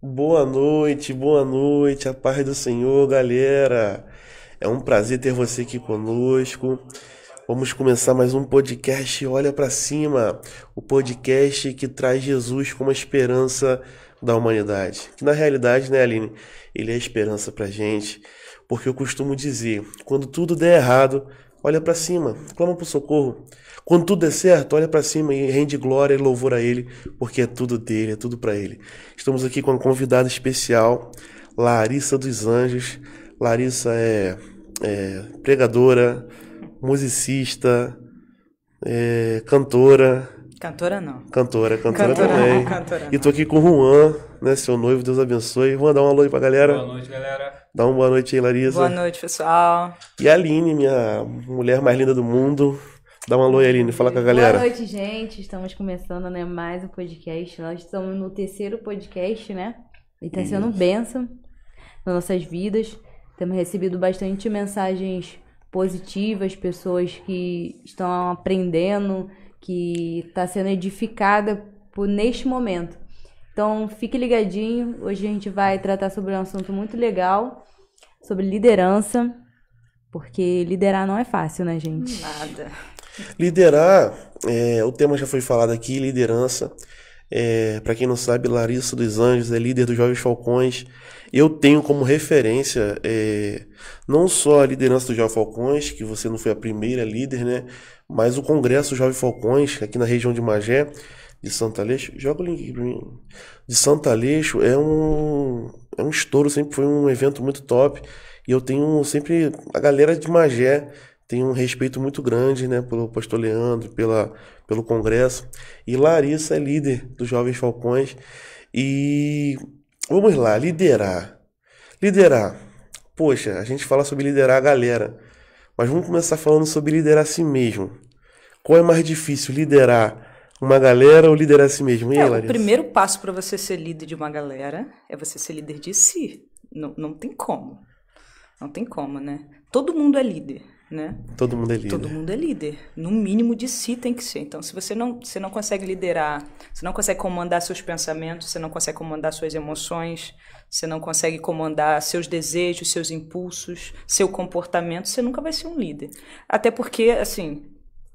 Boa noite, boa noite, a paz do Senhor, galera. É um prazer ter você aqui conosco. Vamos começar mais um podcast Olha para Cima, o podcast que traz Jesus como a esperança da humanidade. Que na realidade, né, Aline, ele é a esperança pra gente, porque eu costumo dizer, quando tudo der errado, olha para cima, clama por socorro. Quando tudo der certo, olha para cima e rende glória e louvor a Ele, porque é tudo dele, é tudo para Ele. Estamos aqui com uma convidada especial, Larissa dos Anjos. Larissa é, é pregadora, musicista, é, cantora. Cantora não. Cantora, cantora, cantora também. Não, cantora e tô aqui com o Juan, né, seu noivo, Deus abençoe. Juan, dá um alô aí pra galera. Boa noite, galera. Dá uma boa noite aí, Larissa. Boa noite, pessoal. E a Aline, minha mulher mais linda do mundo. Dá uma alô aí, Aline, fala com a galera. Boa noite, gente. Estamos começando né, mais um podcast. Nós estamos no terceiro podcast, né? E tá sendo Isso. bênção nas nossas vidas. Temos recebido bastante mensagens positivas, pessoas que estão aprendendo, que está sendo edificada por neste momento. Então, fique ligadinho. Hoje a gente vai tratar sobre um assunto muito legal, sobre liderança, porque liderar não é fácil, né, gente? Nada. Liderar, é, o tema já foi falado aqui, liderança. É, para quem não sabe, Larissa dos Anjos é líder dos Jovens Falcões. Eu tenho como referência é, não só a liderança dos Jovens Falcões, que você não foi a primeira líder, né? Mas o Congresso Jovens Falcões, aqui na região de Magé, de Santa Leixo. Joga o link aqui pra mim. De Santa Leixo é um, é um estouro, sempre foi um evento muito top. E eu tenho sempre. A galera de Magé tem um respeito muito grande, né, pelo pastor Leandro, pela, pelo Congresso. E Larissa é líder dos Jovens Falcões. E vamos lá, liderar. Liderar. Poxa, a gente fala sobre liderar a galera. Mas vamos começar falando sobre liderar a si mesmo. Qual é mais difícil, liderar uma galera ou liderar a si mesmo? E é, aí, Larissa? O primeiro passo para você ser líder de uma galera é você ser líder de si. Não, não tem como. Não tem como, né? Todo mundo é líder, né? Todo mundo é líder. Todo mundo é líder. No mínimo de si tem que ser. Então, se você não, você não consegue liderar, você não consegue comandar seus pensamentos, você não consegue comandar suas emoções, você não consegue comandar seus desejos, seus impulsos, seu comportamento, você nunca vai ser um líder. Até porque, assim,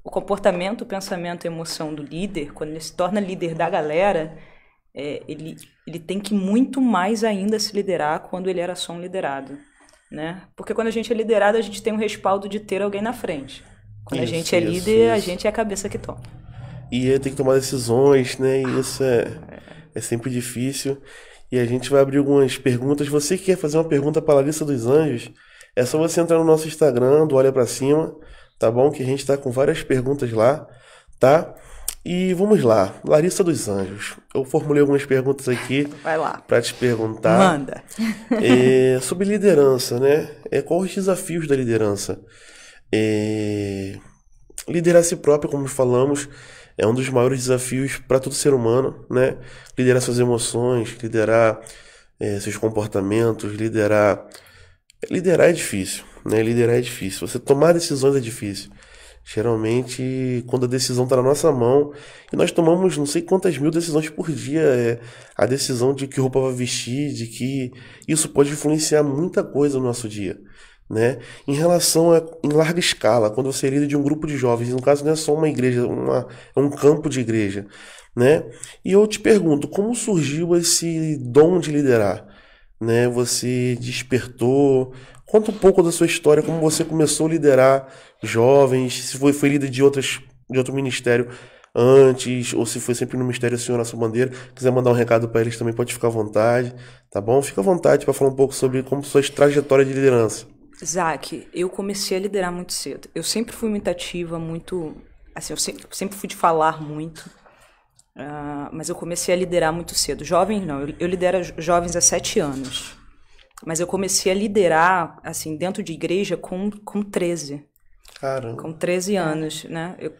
o comportamento, o pensamento e a emoção do líder, quando ele se torna líder da galera, é, ele, ele tem que muito mais ainda se liderar quando ele era só um liderado. Né? Porque quando a gente é liderado, a gente tem um respaldo de ter alguém na frente. Quando isso, a gente é isso, líder, isso. a gente é a cabeça que toma. E ele tem que tomar decisões, né? E ah. isso é, é sempre difícil. E a gente vai abrir algumas perguntas. Você que quer fazer uma pergunta para a Larissa dos Anjos, é só você entrar no nosso Instagram, do Olha para Cima tá bom? Que a gente tá com várias perguntas lá, tá? E vamos lá, Larissa dos Anjos. Eu formulei algumas perguntas aqui. Vai lá. Para te perguntar. Manda. É, sobre liderança, né? É, quais os desafios da liderança? É, liderar si próprio, como falamos, é um dos maiores desafios para todo ser humano, né? Liderar suas emoções, liderar é, seus comportamentos, liderar. Liderar é difícil, né? Liderar é difícil. Você tomar decisões é difícil. Geralmente, quando a decisão está na nossa mão, e nós tomamos não sei quantas mil decisões por dia, é, a decisão de que roupa vai vestir, de que isso pode influenciar muita coisa no nosso dia. Né? Em relação a em larga escala, quando você é líder de um grupo de jovens, no caso não é só uma igreja, uma, é um campo de igreja. Né? E eu te pergunto, como surgiu esse dom de liderar? Né? Você despertou, Conta um pouco da sua história, como você começou a liderar jovens, se foi, foi líder de, outras, de outro ministério antes, ou se foi sempre no Ministério Senhor Nossa Bandeira. Quiser mandar um recado para eles também, pode ficar à vontade, tá bom? Fica à vontade para falar um pouco sobre como sua trajetória de liderança. Zac, eu comecei a liderar muito cedo. Eu sempre fui muito ativa, muito. Assim, eu sempre, sempre fui de falar muito. Uh, mas eu comecei a liderar muito cedo. Jovens, não. Eu, eu lidero jovens há sete anos. Mas eu comecei a liderar, assim, dentro de igreja com, com 13. Caramba. Com 13 anos, né? Eu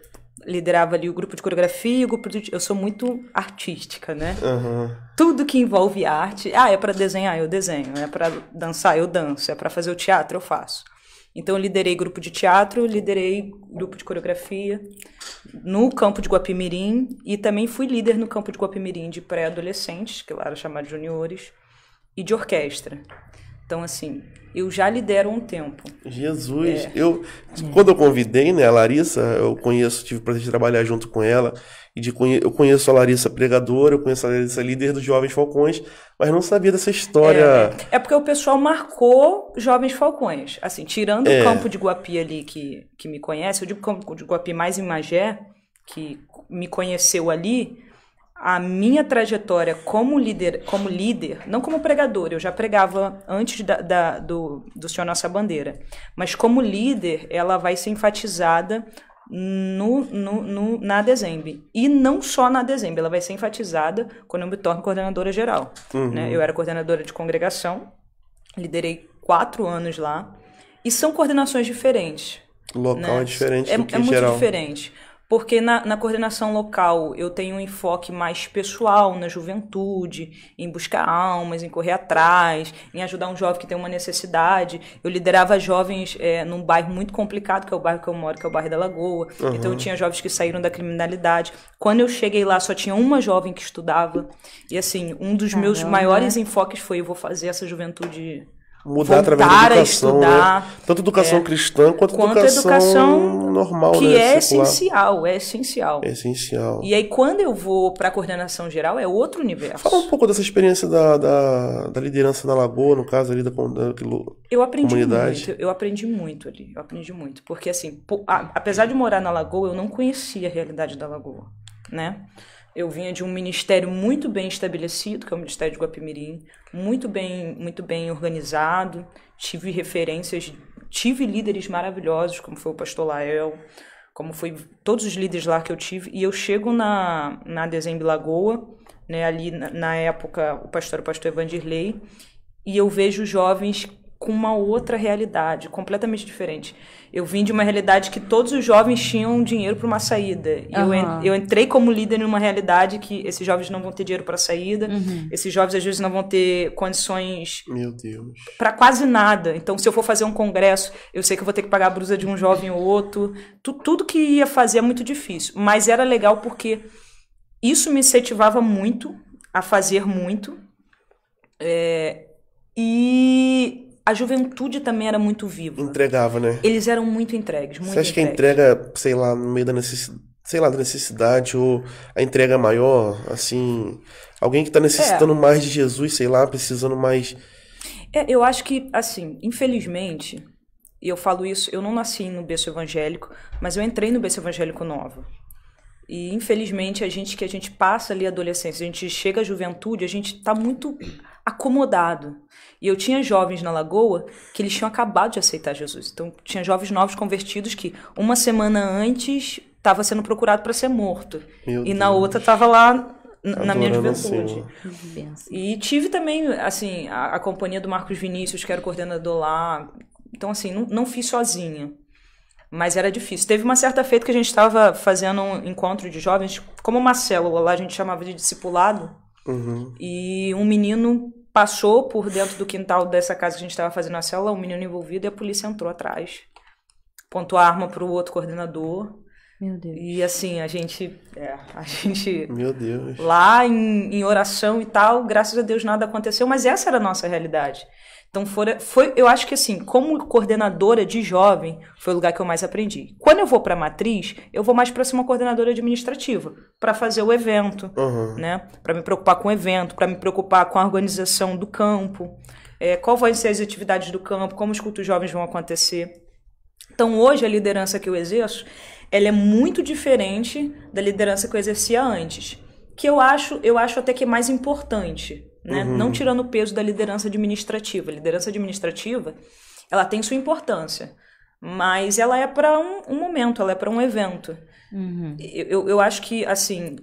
liderava ali o grupo de coreografia, o grupo de... eu sou muito artística, né? Uhum. Tudo que envolve arte, ah, é para desenhar, eu desenho, é para dançar, eu danço, é para fazer o teatro, eu faço. Então eu liderei grupo de teatro, liderei grupo de coreografia no campo de Guapimirim e também fui líder no campo de Guapimirim de pré-adolescentes, que lá era chamado de juniores e de orquestra. Então, assim, eu já lidero um tempo. Jesus! É. Eu, é. quando eu convidei, né, a Larissa, eu conheço, tive o prazer de trabalhar junto com ela, e de, eu conheço a Larissa pregadora, eu conheço a Larissa líder dos Jovens Falcões, mas não sabia dessa história. É, é porque o pessoal marcou Jovens Falcões. Assim, tirando é. o campo de Guapi ali que, que me conhece, eu digo campo de Guapi mais em Magé, que me conheceu ali, a minha trajetória como líder, como líder, não como pregador, eu já pregava antes da, da, do, do Senhor Nossa Bandeira, mas como líder, ela vai ser enfatizada no, no, no, na dezembro E não só na dezembro ela vai ser enfatizada quando eu me torno coordenadora geral. Uhum. Né? Eu era coordenadora de congregação, liderei quatro anos lá, e são coordenações diferentes. O local né? é diferente é, do que é geral. muito diferente porque na, na, coordenação local eu tenho um enfoque mais pessoal na juventude, em buscar almas, em correr atrás, em ajudar um jovem que tem uma necessidade. Eu liderava jovens é, num bairro muito complicado, que é o bairro que eu moro, que é o bairro da Lagoa. Uhum. Então eu tinha jovens que saíram da criminalidade. Quando eu cheguei lá, só tinha uma jovem que estudava. E assim, um dos Caramba. meus maiores enfoques foi eu vou fazer essa juventude mudar através da educação, né? estudar, né? tanto educação é, cristã quanto, quanto educação, educação normal, que né? é essencial, é essencial. É essencial. E aí quando eu vou para coordenação geral é outro universo. Fala um pouco dessa experiência da, da, da liderança na Lagoa, no caso ali da, da eu aprendi comunidade. muito, eu aprendi muito ali, eu aprendi muito, porque assim, apesar de morar na Lagoa, eu não conhecia a realidade da Lagoa, né? Eu vinha de um ministério muito bem estabelecido, que é o Ministério de Guapimirim, muito bem, muito bem organizado. Tive referências, tive líderes maravilhosos, como foi o pastor Lael, como foi todos os líderes lá que eu tive. E eu chego na, na Dezembe Lagoa, né, ali na, na época o pastor, o pastor Evandirley, e eu vejo jovens com uma outra realidade, completamente diferente. Eu vim de uma realidade que todos os jovens tinham dinheiro para uma saída. uhum. eu, en eu entrei como líder numa realidade que esses jovens não vão ter dinheiro para saída, uhum. esses jovens às vezes não vão ter condições. Meu Deus. Para quase nada. Então, se eu for fazer um congresso, eu sei que eu vou ter que pagar a brusa de um jovem ou outro. Tu, tudo que ia fazer é muito difícil. Mas era legal porque isso me incentivava muito a fazer muito. É, e a juventude também era muito viva. Entregava, né? Eles eram muito entregues, muito Você acha entregues. que a entrega, sei lá, no meio da necessidade, sei lá, da necessidade ou a entrega maior, assim, alguém que está necessitando é. mais de Jesus, sei lá, precisando mais é, eu acho que assim, infelizmente, e eu falo isso, eu não nasci no berço evangélico, mas eu entrei no berço evangélico novo E infelizmente a gente que a gente passa ali a adolescência, a gente chega à juventude, a gente está muito acomodado. E eu tinha jovens na Lagoa que eles tinham acabado de aceitar Jesus. Então, tinha jovens novos convertidos que uma semana antes estava sendo procurado para ser morto. Meu e Deus. na outra estava lá na, minha juventude. Assim, né? E tive também, assim, a, a, companhia do Marcos Vinícius, que era o coordenador lá. Então, assim, não, não fiz sozinha. Mas era difícil. Teve uma certa feita que a gente estava fazendo um encontro de jovens, como uma célula lá, a gente chamava de discipulado. Uhum. E um menino passou por dentro do quintal dessa casa que a gente estava fazendo a cela, um menino envolvido, e a polícia entrou atrás. Pontou a arma para o outro coordenador. Meu Deus. E assim, a gente. É, a gente. Meu Deus. Lá em, em oração e tal, graças a Deus nada aconteceu, mas essa era a nossa realidade. Então fora, foi, eu acho que assim, como coordenadora de jovem, foi o lugar que eu mais aprendi. Quando eu vou para matriz, eu vou mais para ser uma coordenadora administrativa, para fazer o evento, uhum. né? Para me preocupar com o evento, para me preocupar com a organização do campo, é, qual vão ser as atividades do campo, como os cultos jovens vão acontecer. Então hoje a liderança que eu exerço, ela é muito diferente da liderança que eu exercia antes, que eu acho, eu acho até que é mais importante né? Uhum. Não tirando o peso da liderança administrativa. A liderança administrativa, ela tem sua importância, mas ela é para um, um, momento, ela é para um evento. Uhum. Eu, eu acho que, assim,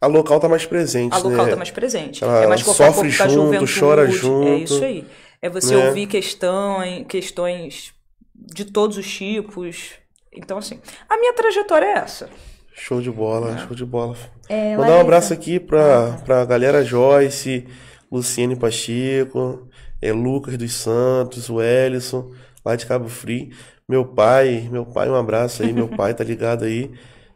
a local tá mais presente. A local né? tá mais presente. Ela é mais sofre junto, juventude. chora junto. É isso aí. É você né? ouvir questão, questões de todos os tipos. Então, assim, a minha trajetória é essa. Show de bola, é. show de bola. É, Mandar um abraço aqui pra, pra galera Joyce. Luciene Pacheco, é, Lucas dos Santos, o Ellison, lá de Cabo Frio. Meu pai, meu pai, um abraço aí, meu pai tá ligado aí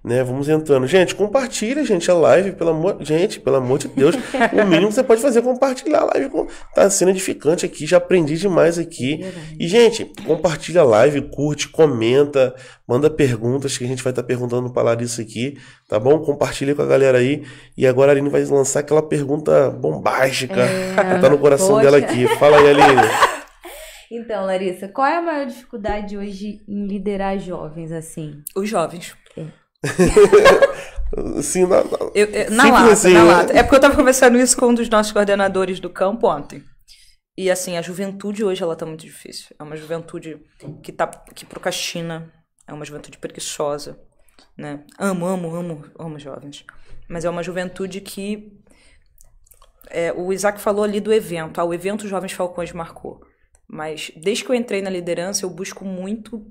né? Vamos entrando. Gente, compartilha, gente, a live, pelo amor, gente, pelo amor de Deus, o mínimo que você pode fazer é compartilhar a live. Tá sendo edificante aqui, já aprendi demais aqui. E gente, compartilha a live, curte, comenta, manda perguntas que a gente vai estar tá perguntando para Larissa aqui, tá bom? Compartilha com a galera aí e agora a Aline vai lançar aquela pergunta bombástica é, que tá no coração poxa. dela aqui. Fala aí, Aline. Então, Larissa, qual é a maior dificuldade hoje em liderar jovens assim? Os jovens. sim na, na, eu, eu, na lata, assim, na né? lata. É porque eu tava conversando isso com um dos nossos coordenadores do campo ontem. E assim, a juventude hoje ela tá muito difícil. É uma juventude que tá que procrastina, é uma juventude preguiçosa, né? Amo, amo, amo, amo jovens. Mas é uma juventude que é, o Isaac falou ali do evento, ah, o evento Jovens Falcões marcou. Mas desde que eu entrei na liderança, eu busco muito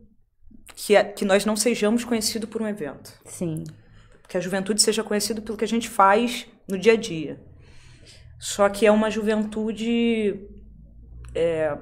que, a, é, que nós não sejamos conhecidos por um evento. Sim. Que a juventude seja conhecida pelo que a gente faz no dia a dia. Só que é uma juventude é,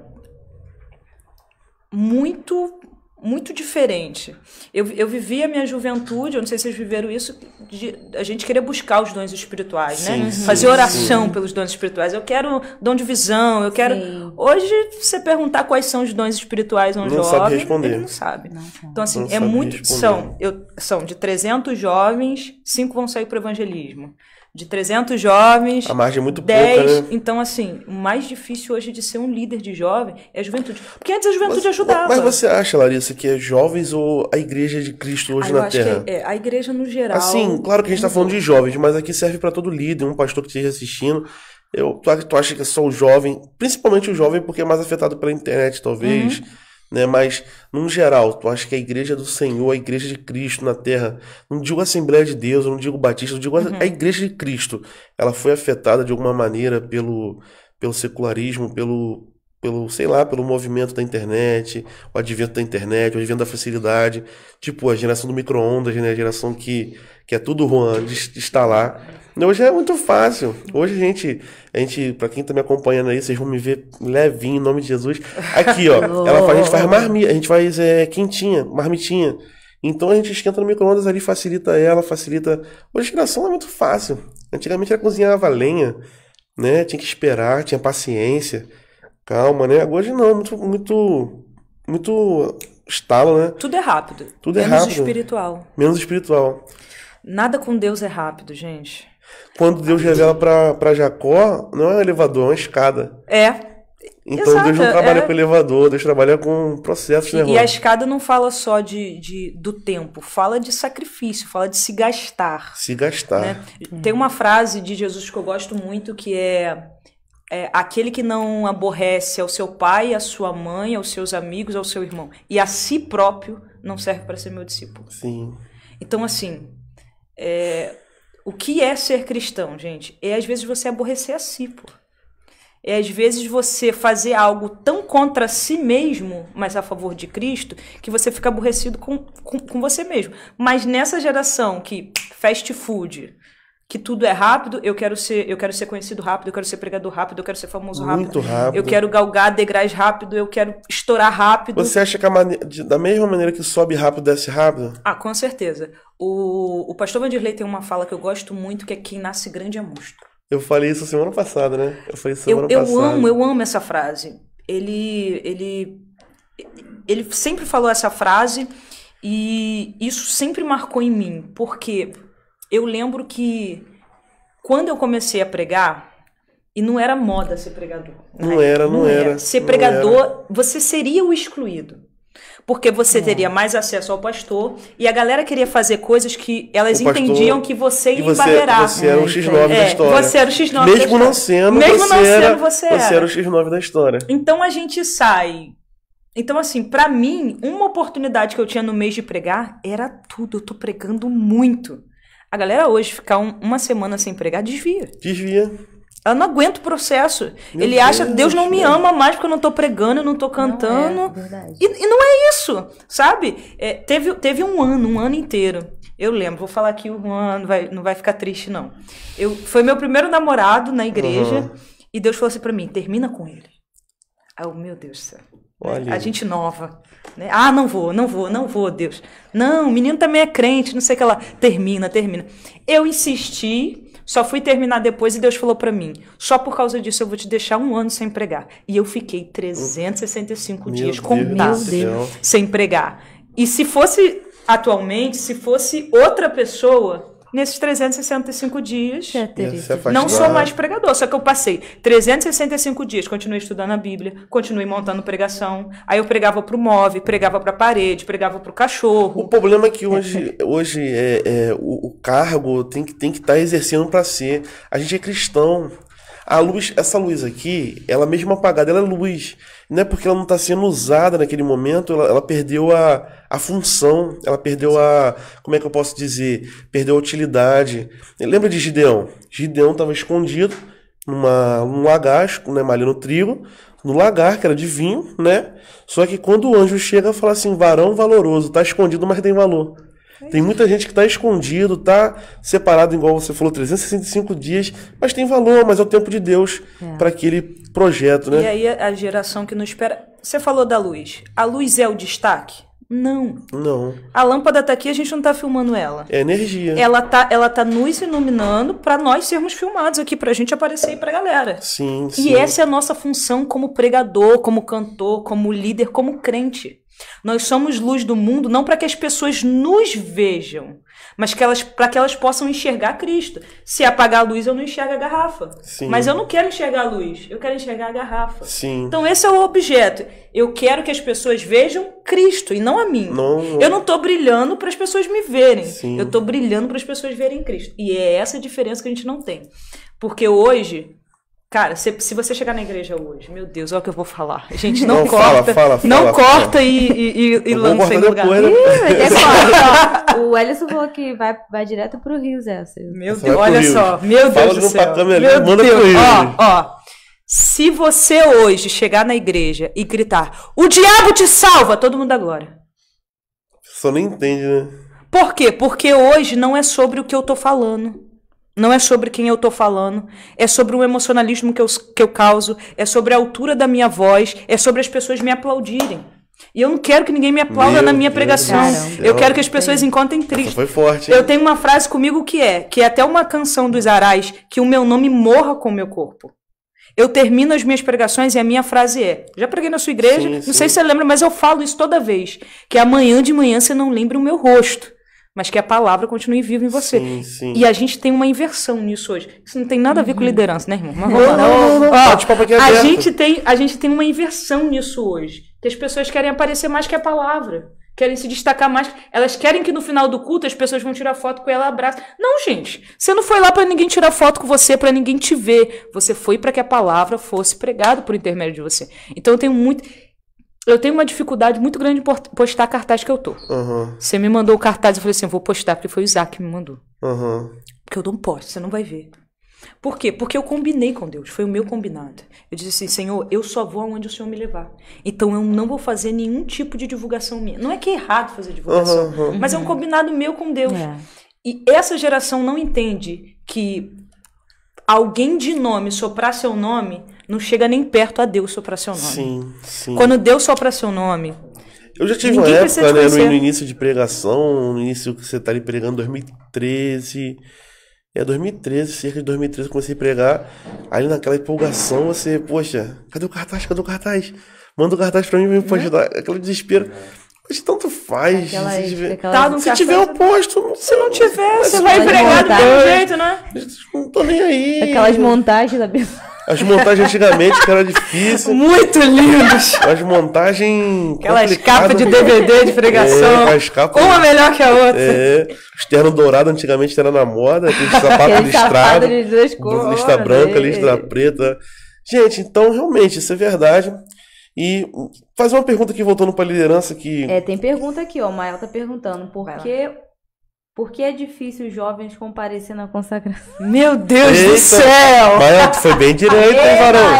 muito muito diferente. Eu, eu vivi a minha juventude, eu não sei se vocês viveram isso, de, a gente queria buscar os dons espirituais, né? sim, né? Sim, Fazer oração sim. pelos dons espirituais. Eu quero dom de visão, eu quero. Hoje, se você perguntar quais são os dons espirituais a um não jovem, sabe responder. ele não sabe. Então, assim, não é muito. São, eu, são de 300 jovens, cinco vão sair para o evangelismo. De 300 jovens. A margem é muito 10, pouca, né? Então, assim, o mais difícil hoje de ser um líder de jovem é a juventude. Porque antes a juventude mas, ajudava. Mas você acha, Larissa, que é jovens ou a igreja de Cristo hoje ah, na Terra? É, é, a igreja no geral. Assim, claro que a gente está falando de jovens, mas aqui serve para todo líder, um pastor que esteja assistindo. Eu, tu, tu acha que é só o jovem, principalmente o jovem, porque é mais afetado pela internet, talvez. Uhum né? Mas num geral, tu acha que a igreja do Senhor, a igreja de Cristo na terra, não digo a Assembleia de Deus, não digo Batista, não digo uhum. a igreja de Cristo, ela foi afetada de alguma maneira pelo pelo secularismo, pelo pelo, sei lá, pelo movimento da internet, o advento da internet, o advento da facilidade, tipo a geração do micro-ondas, né? A geração que, que é tudo Juan, está lá. Hoje é muito fácil. Hoje a gente, a gente, pra quem tá me acompanhando aí, vocês vão me ver levinho, em nome de Jesus. Aqui, ó, ela a gente faz marmita, a gente faz é, quentinha, marmitinha. Então a gente esquenta no micro-ondas ali, facilita ela, facilita. Hoje a criação é muito fácil. Antigamente era cozinhava lenha, né? Tinha que esperar, tinha paciência, calma, né? Hoje não, é muito, muito, muito estalo, né? Tudo é rápido. Tudo é Menos é rápido. Menos espiritual. Menos espiritual. Nada com Deus é rápido, gente. Quando Deus revela para Jacó, não é um elevador, é uma escada. É. Então Exato, Deus não trabalha é... com elevador, Deus trabalha com processos né, e, E a escada não fala só de, de, do tempo, fala de sacrifício, fala de se gastar. Se gastar. Né? Tem uhum. uma frase de Jesus que eu gosto muito que é, é, aquele que não aborrece ao seu pai, à sua mãe, aos seus amigos, ao seu irmão e a si próprio não serve para ser meu discípulo. Sim. Então assim é, o que é ser cristão, gente? É às vezes você aborrecer a si, pô. É às vezes você fazer algo tão contra si mesmo, mas a favor de Cristo, que você fica aborrecido com, com, com você mesmo. Mas nessa geração que fast food, que tudo é rápido, eu quero ser, eu quero ser conhecido rápido, eu quero ser pregador rápido, eu quero ser famoso rápido. Muito rápido. Eu quero galgar degraus rápido, eu quero estourar rápido. Você acha que da mesma maneira que sobe rápido, desce rápido? Ah, com certeza. O, o pastor Vanderlei tem uma fala que eu gosto muito, que é quem nasce grande é monstro. Eu falei isso semana passada, né? Eu falei semana eu, eu passada. Eu amo, eu amo essa frase. Ele, ele, ele sempre falou essa frase e isso sempre marcou em mim, porque eu lembro que quando eu comecei a pregar, e não era moda ser pregador. Não era, não, não era, era. Ser pregador, era. você seria o excluído. Porque você teria mais acesso ao pastor e a galera queria fazer coisas que elas pastor, entendiam que você ia embarrear. Você, você era o X9 é, da história. Você era o X9 Mesmo não sendo, Mesmo você não era, sendo, você era. Você era o X9 da história. Então a gente sai. Então, assim, para mim, uma oportunidade que eu tinha no mês de pregar era tudo. Eu tô pregando muito. A galera hoje ficar um, uma semana sem pregar, desvia. Desvia. Ela não aguenta o processo. Meu Ele Deus acha, Deus não me ama mais porque eu não tô pregando, eu não tô cantando. Não é, é e, e, não é isso, sabe? É, teve, teve um ano, um ano inteiro. Eu lembro, vou falar aqui, o ano não vai, não vai ficar triste, não. Eu, foi meu primeiro namorado na igreja. Uhum. E Deus falou assim pra mim: termina com ele. Aí eu, meu Deus do céu. Né? Olha. A gente nova. Né? Ah, não vou, não vou, não vou, Deus. Não, o menino também é crente, não sei o que lá. Termina, termina. Eu insisti, só fui terminar depois e Deus falou para mim: só por causa disso eu vou te deixar um ano sem pregar. E eu fiquei 365 meu dias Deus sem pregar. E se fosse atualmente, se fosse outra pessoa, nesses 365 dias. É Não sou mais pregador, só que eu passei 365 dias, continuei estudando a Bíblia, continuei montando pregação. Aí eu pregava pro móvel, pregava pra parede, pregava pro cachorro. O problema é que hoje, hoje é, é o, o, cargo tem que estar tem que tá exercendo para ser. A gente é cristão. A luz, essa luz aqui, ela mesmo apagada, ela é luz não é porque ela não está sendo usada naquele momento, ela, ela, perdeu a, a função, ela perdeu a. Como é que eu posso dizer? Perdeu a utilidade. Lembra de Gideão? Gideão estava escondido numa, num lagasco, né, malhando trigo, no lagar, que era de vinho, né? Só que quando o anjo chega, fala assim: varão valoroso, está escondido, mas tem valor tem muita é. gente que está escondido, está separado, igual você falou, 365 dias, mas tem valor, mas é o tempo de Deus é. para aquele projeto, né? E aí a geração que não espera. Você falou da luz. A luz é o destaque? Não. Não. A lâmpada está aqui, a gente não está filmando ela. É energia. Ela tá, ela tá nos iluminando para nós sermos filmados aqui, para a gente aparecer aí a galera. Sim, e sim. E essa é a nossa função como pregador, como cantor, como líder, como crente. Nós somos luz do mundo não para que as pessoas nos vejam, mas que elas, para que elas possam enxergar Cristo. Se apagar a luz, eu não enxergo a garrafa. Sim. Mas eu não quero enxergar a luz, eu quero enxergar a garrafa. Sim. Então esse é o objeto. Eu quero que as pessoas vejam Cristo e não a mim. Não. Eu não estou brilhando para as pessoas me verem. Sim. Eu estou brilhando para as pessoas verem Cristo. E é essa a diferença que a gente não tem. Porque hoje Cara, se, se, você chegar na igreja hoje, meu Deus, olha o que eu vou falar. Gente, não, não corta. Fala, fala, não fala, corta e, e, e lança em lugar. Depois, né? é o Ellison falou que vai, vai direto pro Rio, Zé. Meu Deus, Deus olha só. Meu Deus do céu. Câmera, meu manda Deus. pro Rio. Ó, ó. Se você hoje chegar na igreja e gritar, o diabo te salva, todo mundo agora. Só não entende, né? Por quê? Porque hoje não é sobre o que eu tô falando. Não é sobre quem eu tô falando, é sobre o emocionalismo que eu, que eu causo, é sobre a altura da minha voz, é sobre as pessoas me aplaudirem. E eu não quero que ninguém me aplauda Meu na minha Deus pregação. Deus eu quero que as pessoas encontrem triste. Foi forte. Eu tenho uma frase comigo que é, que é até uma canção dos Arais, que o meu nome morra com o meu corpo. Eu termino as minhas pregações e a minha frase é: já preguei na sua igreja, sim, não sim. sei se você lembra, mas eu falo isso toda vez, que amanhã de manhã você não lembra o meu rosto mas que a palavra continue viva em você. Sim, sim. E a gente tem uma inversão nisso hoje. Isso não tem nada a ver com uhum. liderança, né, irmão? Mas vamos lá. Não, não, não. Ó, a, gente tem, a gente tem uma inversão nisso hoje. Que as pessoas querem aparecer mais que a palavra. Querem se destacar mais. Elas querem que no final do culto as pessoas vão tirar foto com ela, abraça. Não, gente. Você não foi lá para ninguém tirar foto com você, para ninguém te ver. Você foi para que a palavra fosse pregada por intermédio de você. Então eu tenho muito eu tenho uma dificuldade muito grande de postar cartaz que eu tô. Uhum. Você me mandou o cartaz, eu falei assim, eu vou postar, porque foi o Isaac que me mandou. Uhum. Porque eu não posto, você não vai ver. Por quê? Porque eu combinei com Deus, foi o meu combinado. Eu disse assim, Senhor, eu só vou aonde o Senhor me levar. Então eu não vou fazer nenhum tipo de divulgação minha. Não é que é errado fazer divulgação, uhum. mas é um combinado meu com Deus. É. E essa geração não entende que alguém de nome soprar seu nome não chega nem perto a Deus soprar seu nome. Sim, sim. Quando Deus sopra seu nome. Eu já tive uma época, né, no início de pregação, no início que você tá ali pregando 2013. É 2013, cerca de 2013 eu comecei a pregar. Aí naquela empolgação você, poxa, cadê o cartaz? Cadê o cartaz? Manda o cartaz pra mim pra me é? ajudar. Aquele desespero. Mas tanto faz. Aquela, tá se tiver, oposto, tá se tiver o posto. Se não tiver, você vai pregando do jeito, né? Não tô nem aí. Aquelas montagens da Bíblia. As montagens antigamente que era difícil. Muito lindos. As montagens. Aquelas capas de DVD de fregação É, capas, uma melhor que a outra. É. Os ternos dourados antigamente era na moda. Aquele sapato listrado. De lista branca, é. lista preta. Gente, então realmente, isso é verdade. E fazer uma pergunta aqui voltando para a liderança que. É, tem pergunta aqui, ó. O Mael tá perguntando por que por que é difícil os jovens comparecer na consagração? Meu Deus Eita, do céu! Mael, tu foi bem direito, hein, varão?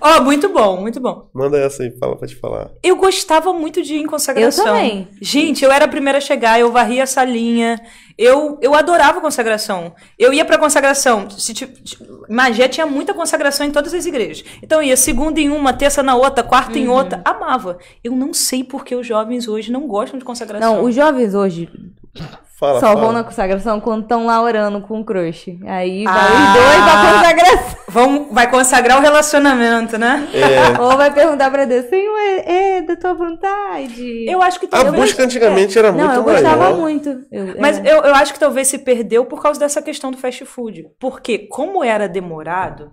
Ó, oh, muito bom, muito bom. Manda essa aí, fala pra te falar. Eu gostava muito de ir em consagração. Eu também. Gente, eu era a primeira a chegar, eu varria a salinha. Eu, eu adorava consagração. Eu ia pra consagração. Se, tipo, Magé tinha muita consagração em todas as igrejas. Então ia segunda em uma, terça na outra, quarta uhum. em outra. Amava. Eu não sei por que os jovens hoje não gostam de consagração. Não, os jovens hoje Fala, Só fala. vão na consagração quando estão lá orando com o crush. Aí vai ah, os dois pra consagração. Vão, vai consagrar o relacionamento, né? É. Ou vai perguntar pra Deus, Senhor, é, é da tua vontade? Eu acho que... A talvez, busca antigamente é. era muito maior. Não, eu gostava muito. Eu, é. Mas eu, eu acho que talvez se perdeu por causa dessa questão do fast food. Porque como era demorado,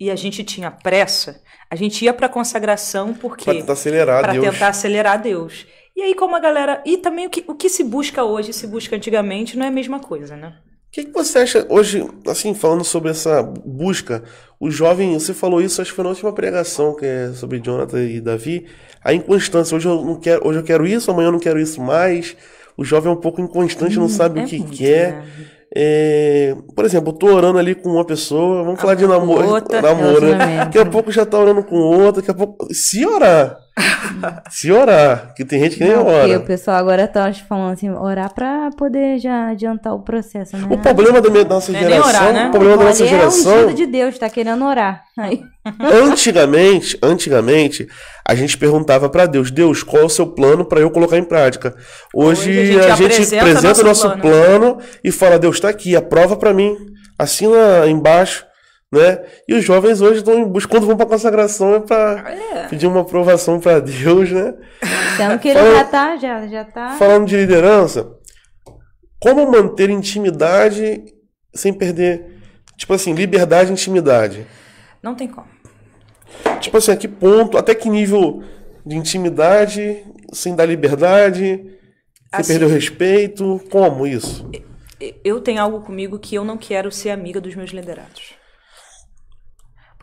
e a gente tinha pressa, a gente ia para consagração porque para tentar acelerar pra Deus. tentar acelerar Deus. E aí, como a galera. E também o que, o que se busca hoje, se busca antigamente, não é a mesma coisa, né? O que, que, você acha hoje, assim, falando sobre essa busca? O jovem, você falou isso, acho que foi na última pregação, que é sobre Jonathan e Davi, a inconstância. Hoje eu, não quero, hoje eu quero isso, amanhã eu não quero isso mais. O jovem é um pouco inconstante, hum, não sabe é o que quer. Né? É, por exemplo, eu tô orando ali com uma pessoa, vamos ah, falar de namoro. namoro. Né? Daqui a pouco já tá orando com outra, daqui a pouco. Se orar, Se orar, que tem gente que nem não, ora. o pessoal agora tá falando assim, orar pra poder já adiantar o processo, né? O problema da minha, nossa é geração, orar, né? o problema da nossa é geração... É o de Deus, tá querendo orar. Aí. Antigamente, antigamente, a gente perguntava para Deus, Deus, qual é o seu plano para eu colocar em prática? Hoje, Hoje a gente, a apresenta, apresenta nosso, nosso plano. Né? plano. e fala, Deus, tá aqui, aprova para mim, assina embaixo né? E os jovens hoje estão buscando quando vão para consagração, é para é. pedir uma aprovação para Deus, né? Então que ele falando, já tá, já, já tá. Falando de liderança, como manter intimidade sem perder, tipo assim, liberdade e intimidade? Não tem como. Tipo assim, a que ponto, até que nível de intimidade, sem dar liberdade, sem assim, perder o respeito, como isso? Eu tenho algo comigo que eu não quero ser amiga dos meus liderados.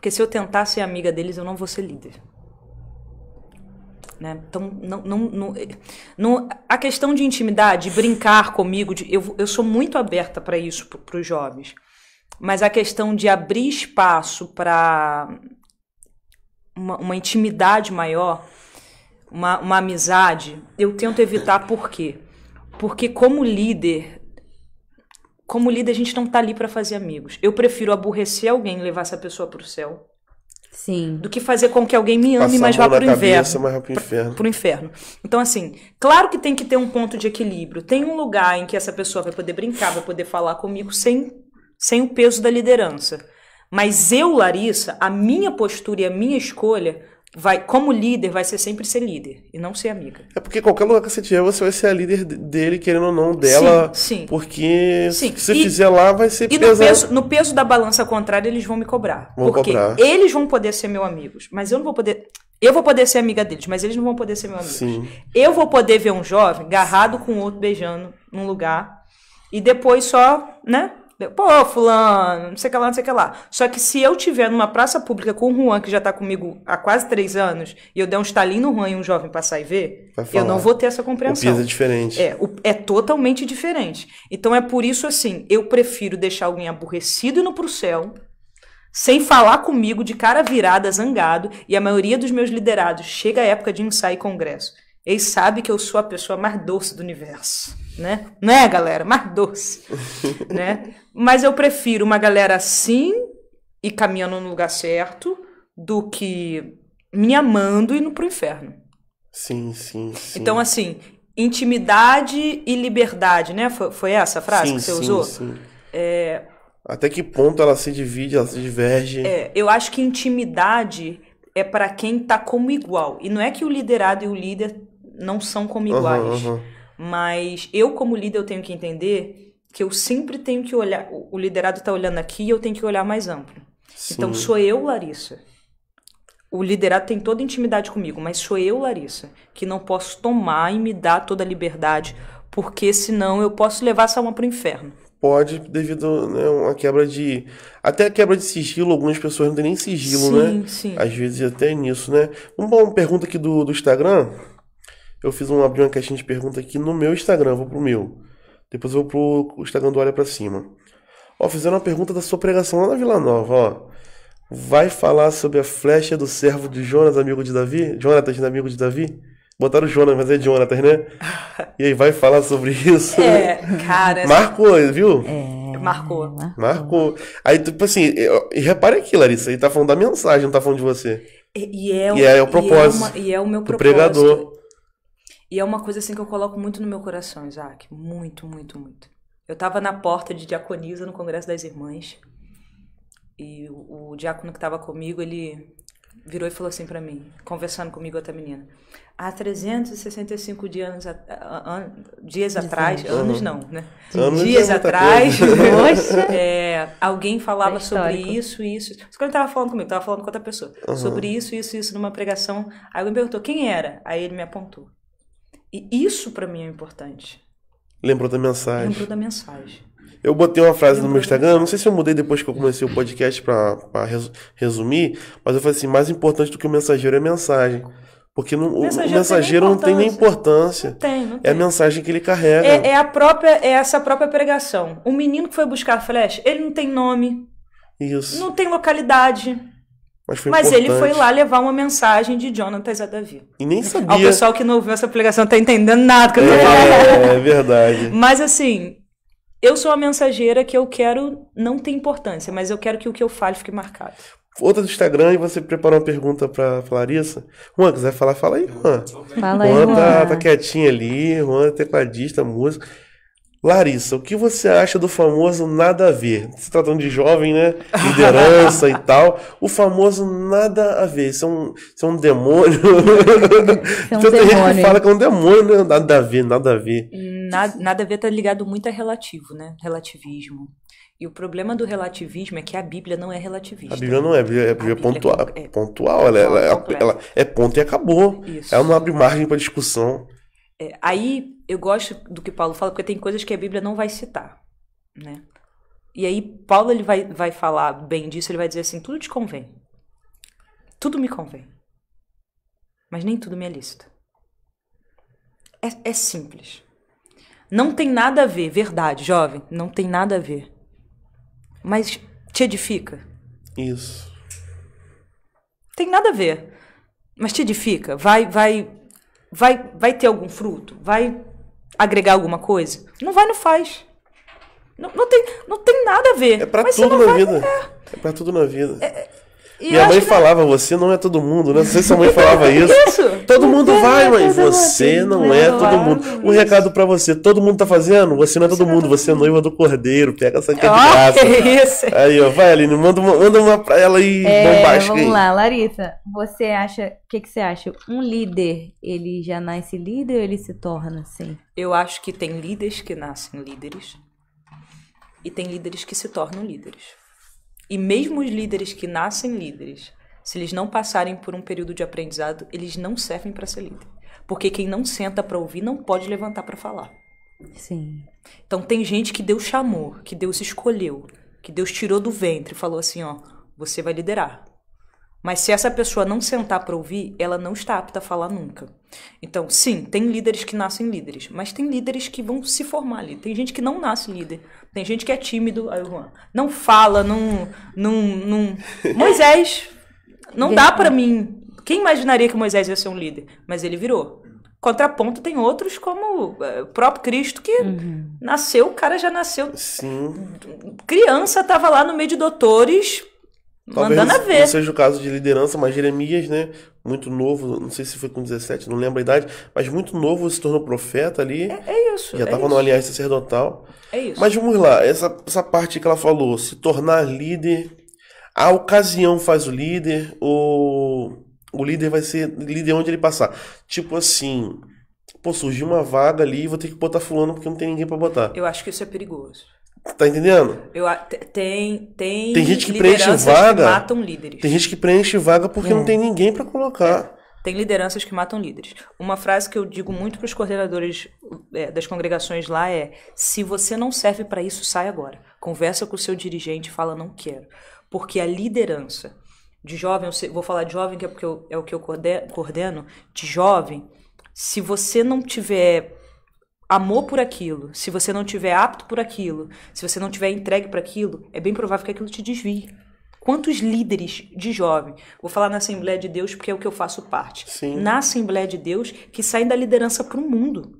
Porque se eu tentar ser amiga deles, eu não vou ser líder. Né? Então, não, não, não, não, a questão de intimidade, de brincar comigo, de, eu, eu sou muito aberta para isso, para os jovens. Mas a questão de abrir espaço para uma, uma, intimidade maior, uma, uma amizade, eu tento evitar por quê? Porque, como líder, como líder, a gente não tá ali para fazer amigos. Eu prefiro aborrecer alguém e levar essa pessoa pro céu. Sim. Do que fazer com que alguém me ame, Passar mas vá pro cabeça, Mas pro inferno. Pro, pro inferno. Então, assim, claro que tem que ter um ponto de equilíbrio. Tem um lugar em que essa pessoa vai poder brincar, vai poder falar comigo sem, sem o peso da liderança. Mas eu, Larissa, a minha postura e a minha escolha vai, como líder, vai ser sempre ser líder e não ser amiga. É porque qualquer lugar que você tiver, você vai ser a líder dele, querendo ou não, dela. Sim, sim. Porque sim. se você e, fizer lá, vai ser e pesado. No peso, no peso da balança contrária, eles vão me cobrar. Vão porque cobrar. eles vão poder ser meus amigos, mas eu não vou poder... Eu vou poder ser amiga deles, mas eles não vão poder ser meus amigos. Sim. Eu vou poder ver um jovem garrado com outro beijando num lugar e depois só, né? Pô, fulano, não sei o que lá, não sei o que lá. Só que se eu tiver numa praça pública com o Juan, que já tá comigo há quase três anos, e eu der um estalinho no Juan e um jovem passar e ver, eu não vou ter essa compreensão. O piso é diferente. É, o, é totalmente diferente. Então é por isso, assim, eu prefiro deixar alguém aborrecido e no pro céu, sem falar comigo, de cara virada, zangado, e a maioria dos meus liderados chega à época de ensaio e congresso ele sabe que eu sou a pessoa mais doce do universo, né? Não é, galera? Mais doce, né? Mas eu prefiro uma galera assim e caminhando no lugar certo do que me amando e indo pro inferno. Sim, sim, sim. Então, assim, intimidade e liberdade, né? Foi, foi essa a frase sim, que você sim, usou? Sim. É... Até que ponto ela se divide, ela se diverge? É, eu acho que intimidade é para quem tá como igual. E não é que o liderado e o líder não são como iguais. Uhum, uhum. Mas eu, como líder, eu tenho que entender que eu sempre tenho que olhar. O liderado está olhando aqui e eu tenho que olhar mais amplo. Sim. Então sou eu, Larissa. O liderado tem toda intimidade comigo, mas sou eu, Larissa, que não posso tomar e me dar toda a liberdade, porque senão eu posso levar essa alma para o inferno pode devido né, a né, uma quebra de. Até a quebra de sigilo, algumas pessoas não têm nem sigilo, sim, né? Sim, sim. Às vezes até nisso, né? uma pergunta aqui do, do Instagram eu fiz um, abri uma caixinha de pergunta aqui no meu Instagram, vou pro meu. Depois eu vou pro Instagram do Olha Pra Cima. Ó, fizeram uma pergunta da sua pregação lá na Vila Nova, ó. Vai falar sobre a flecha do servo de Jonas, amigo de Davi? Jonatas, né, amigo de Davi? Botaram o Jonas, mas é Jonatas, né? E aí, vai falar sobre isso? É, cara. É marcou, viu? É. Marcou. Marcou. Aí, tipo assim, e repare aqui, Larissa, ele tá falando da mensagem, não tá falando de você. E, e, é, e é, o, é, o propósito. E é, uma, e é o meu propósito. Do pregador. E é uma coisa assim que eu coloco muito no meu coração, Isaac. Muito, muito, muito. Eu tava na porta de diaconisa no Congresso das Irmãs. E o, o diácono que tava comigo, ele virou e falou assim para mim, conversando comigo outra menina. Há 365 dias, dias atrás, uhum. anos não, né? Anos é dias é atrás, é, alguém falava é sobre isso, isso. Só que ele tava falando comigo, tava falando com outra pessoa. Uhum. Sobre isso, isso, isso, numa pregação. Aí alguém perguntou quem era. Aí ele me apontou. E isso para mim é importante. Lembrou da mensagem. Lembrou da mensagem. Eu botei uma frase Lembrou no meu Instagram, não sei se eu mudei depois que eu comecei o podcast para resumir, mas eu falei assim, mais importante do que o mensageiro é a mensagem. Porque não, mensageiro o mensageiro tem não tem nem importância. Não tem, não tem. É a mensagem que ele carrega. É, é, a própria, é essa própria pregação. O menino que foi buscar a flecha, ele não tem nome. Isso. Não tem localidade. Mas, foi Mas ele foi lá levar uma mensagem de Jonathan a Davi. E nem sabia. O pessoal que não ouviu essa pregação tá entendendo nada que eu tô é, falando. É, é verdade. Mas assim, eu sou a mensageira que eu quero não ter importância, mas eu quero que o que eu fale fique marcado. Outra do Instagram e você preparou uma pergunta pra, pra Larissa. Juan, quiser falar, fala aí, Juan. Fala aí, Juan. Tá, Juan tá, tá quietinho ali, Juan é tecladista, músico. Larissa, o que você acha do famoso nada a ver? Se tratando tá de jovem, né? Liderança e tal. O famoso nada a ver. Isso é um, isso é um demônio. Isso é um Tem demônio. gente que fala que é um demônio, né? Nada a ver, nada a ver. Nada, nada a ver tá ligado muito a relativo, né? Relativismo. E o problema do relativismo é que a Bíblia não é relativista. A Bíblia não é, Bíblia, é é pontua, é pontual. É pontual, ela, ela, é, ela, é ponto e acabou. Isso. Ela não abre margem para discussão. É, aí eu gosto do que Paulo fala, porque tem coisas que a Bíblia não vai citar, né? E aí Paulo ele vai, vai falar bem disso, ele vai dizer assim, tudo te convém. Tudo me convém. Mas nem tudo me é lícito. É, é simples. Não tem nada a ver, verdade, jovem, não tem nada a ver. Mas te edifica. Isso. Tem nada a ver. Mas te edifica. Vai, vai vai, vai ter algum fruto? Vai agregar alguma coisa? Não vai, não faz. Não, não, tem, não tem nada a ver. É pra Mas tudo na vai, vida. É, é pra tudo na vida. É, é e Minha mãe é falava, você não é todo mundo, né? Não sei se a mãe falava isso. isso. Todo mundo vai, mãe. Você não é todo mundo. Um recado para você. Todo mundo tá fazendo? Você não é todo é mundo. você é noiva do cordeiro. Pega essa aqui de graça. que isso. Aí, ó. Vai, Aline. Manda uma, manda uma pra ela aí. É, bombástica vamos lá. Larissa, você acha... O que, que você acha? Um líder, ele já nasce líder ou ele se torna assim? Eu acho que tem líderes que nascem líderes. E tem líderes que se tornam líderes. E mesmo os líderes que nascem líderes, se eles não passarem por um período de aprendizado, eles não servem para ser líder. Porque quem não senta para ouvir não pode levantar para falar. Sim. Então tem gente que Deus chamou, que Deus escolheu, que Deus tirou do ventre e falou assim, ó, você vai liderar. Mas se essa pessoa não sentar para ouvir, ela não está apta a falar nunca. Então, sim, tem líderes que nascem líderes, mas tem líderes que vão se formar ali. Tem gente que não nasce líder, tem gente que é tímido, aí o Juan, não fala, não, não, não... Moisés, não dá para mim. Quem imaginaria que Moisés ia ser um líder? Mas ele virou. Contraponto tem outros como eh, o próprio Cristo que uhum. nasceu, o cara já nasceu. Sim. Criança tava lá no meio de doutores, Talvez Mandando a ver. Não seja o caso de liderança, mas Jeremias, né? Muito novo, não sei se foi com 17, não lembro a idade, mas muito novo se tornou profeta ali. É, é isso. Já estava é no aliás sacerdotal. É isso. Mas vamos lá, essa, essa parte que ela falou, se tornar líder, a ocasião faz o líder, ou o líder vai ser líder onde ele passar. Tipo assim, pô, surgiu uma vaga ali, vou ter que botar fulano porque não tem ninguém para botar. Eu acho que isso é perigoso. Tá entendendo? Eu, tem, tem. Tem gente que preenche vaga. Que matam líderes. Tem gente que preenche vaga porque hum. não tem ninguém para colocar. É. Tem lideranças que matam líderes. Uma frase que eu digo muito para os coordenadores é, das congregações lá é: se você não serve para isso, sai agora. Conversa com o seu dirigente, fala não quero, porque a liderança de jovem, eu vou falar de jovem que é porque eu, é o que eu coordeno, de jovem, se você não tiver amor por aquilo, se você não tiver apto por aquilo, se você não tiver entregue para aquilo, é bem provável que aquilo te desvie. Quantos líderes de jovem, vou falar na Assembleia de Deus porque é o que eu faço parte, Sim. na Assembleia de Deus que saem da liderança para o mundo.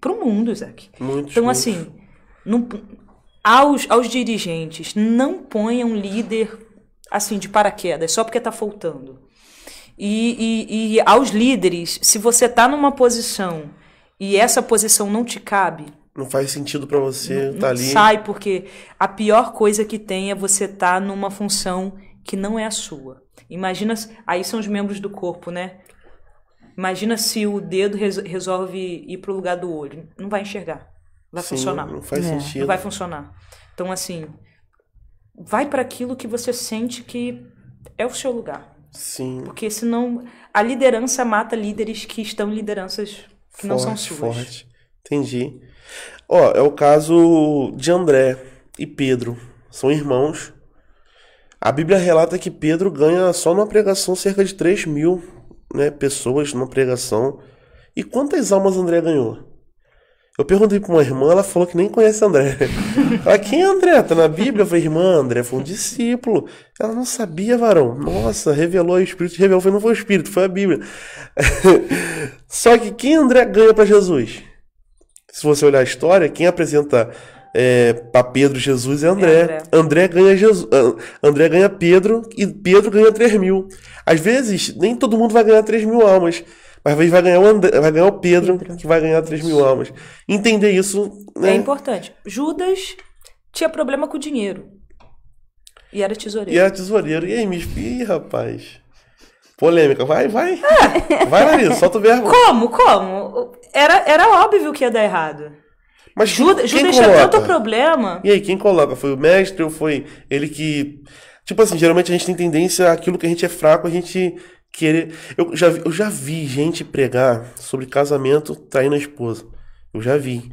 Para o mundo, Isaac. Muitos, então, muitos. assim, não, aos, aos dirigentes, não ponham líder assim de paraquedas só porque está faltando. E, e, e aos líderes, se você está numa posição e essa posição não te cabe. Não faz sentido para você estar tá ali. Sai, porque a pior coisa que tem é você estar tá numa função que não é a sua. Imagina, aí são os membros do corpo, né? Imagina se o dedo resolve ir pro lugar do olho. Não vai enxergar. Vai Sim, funcionar. Não faz é. sentido. Não vai funcionar. Então, assim, vai para aquilo que você sente que é o seu lugar. Sim. Porque senão a liderança mata líderes que estão em lideranças que forte, não são suas. Forte. Entendi. Ó, é o caso de André e Pedro. São irmãos. A Bíblia relata que Pedro ganha só numa pregação cerca de 3 mil né, pessoas numa pregação. E quantas almas André ganhou? Eu perguntei pra uma irmã, ela falou que nem conhece André. Ela, quem é André? Tá na Bíblia? Eu falei, irmã, André foi um discípulo. Ela não sabia, varão. Nossa, revelou o Espírito, revelou. Foi, não foi o Espírito, foi a Bíblia. Só que quem André ganha para Jesus? Se você olhar a história, quem apresenta é, para Pedro Jesus é André. É André. André. ganha Jesus, ah, André ganha Pedro e Pedro ganha 3 mil. Às vezes, nem todo mundo vai ganhar 3 mil almas. Mas vai ganhar o, vai ganhar o Pedro, Pedro, que vai ganhar 3 mil almas. Entender isso. Né? É importante. Judas tinha problema com o dinheiro. E era tesoureiro. E era tesoureiro. E aí, me Ih, rapaz. Polêmica. Vai, vai. É. Vai, Larissa, solta o verbo. Como? Como? Era, era óbvio que ia dar errado. Mas Judas, quem Judas tinha tanto problema. E aí, quem coloca? Foi o mestre ou foi ele que. Tipo assim, geralmente a gente tem tendência àquilo que a gente é fraco, a gente querer. Eu já, eu já vi gente pregar sobre casamento traindo a esposa. Eu já vi.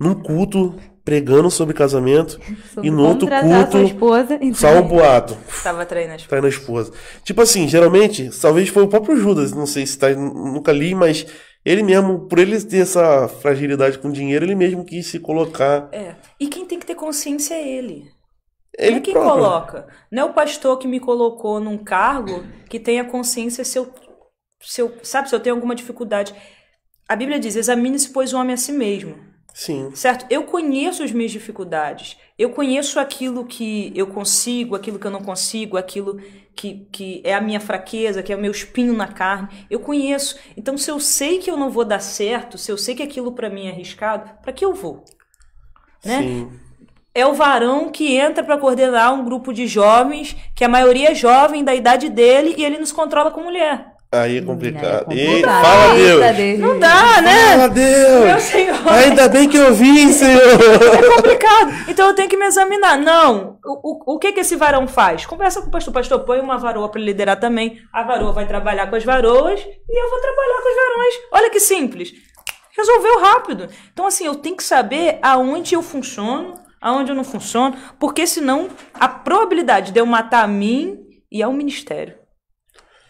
Num culto pregando sobre casamento sobre e no outro culto esposa, então... saiu um boato. Tava traindo a esposa. Traindo a esposa. Tipo assim, geralmente, talvez foi o próprio Judas, não sei se tá, nunca li, mas ele mesmo, por ele ter essa fragilidade com dinheiro, ele mesmo quis se colocar. É. E quem tem que ter consciência é ele. Ele é quem próprio. coloca. Não é o pastor que me colocou num cargo que tenha consciência se eu, se eu. Sabe, se eu tenho alguma dificuldade. A Bíblia diz: examine-se, pois, o homem a si mesmo. Sim. Certo? Eu conheço as minhas dificuldades. Eu conheço aquilo que eu consigo, aquilo que eu não consigo, aquilo que, que é a minha fraqueza, que é o meu espinho na carne. Eu conheço. Então, se eu sei que eu não vou dar certo, se eu sei que aquilo para mim é arriscado, para que eu vou? Né? Sim é o varão que entra para coordenar um grupo de jovens, que a maioria é jovem da idade dele, e ele nos controla com mulher. Aí é complicado. Aí é complicado. E fala Deus. Deus. Não dá, né? Fala Deus. Meu senhor. Ainda bem que eu vi, senhor. É complicado. Então eu tenho que me examinar. Não. O, o, o que que esse varão faz? Conversa com o pastor. Pastor, põe uma varoa para liderar também. A varoa vai trabalhar com as varoas e eu vou trabalhar com os varões. Olha que simples. Resolveu rápido. Então assim, eu tenho que saber aonde eu funciono, aonde eu não funciono, porque senão a probabilidade de eu matar a mim e ao ministério.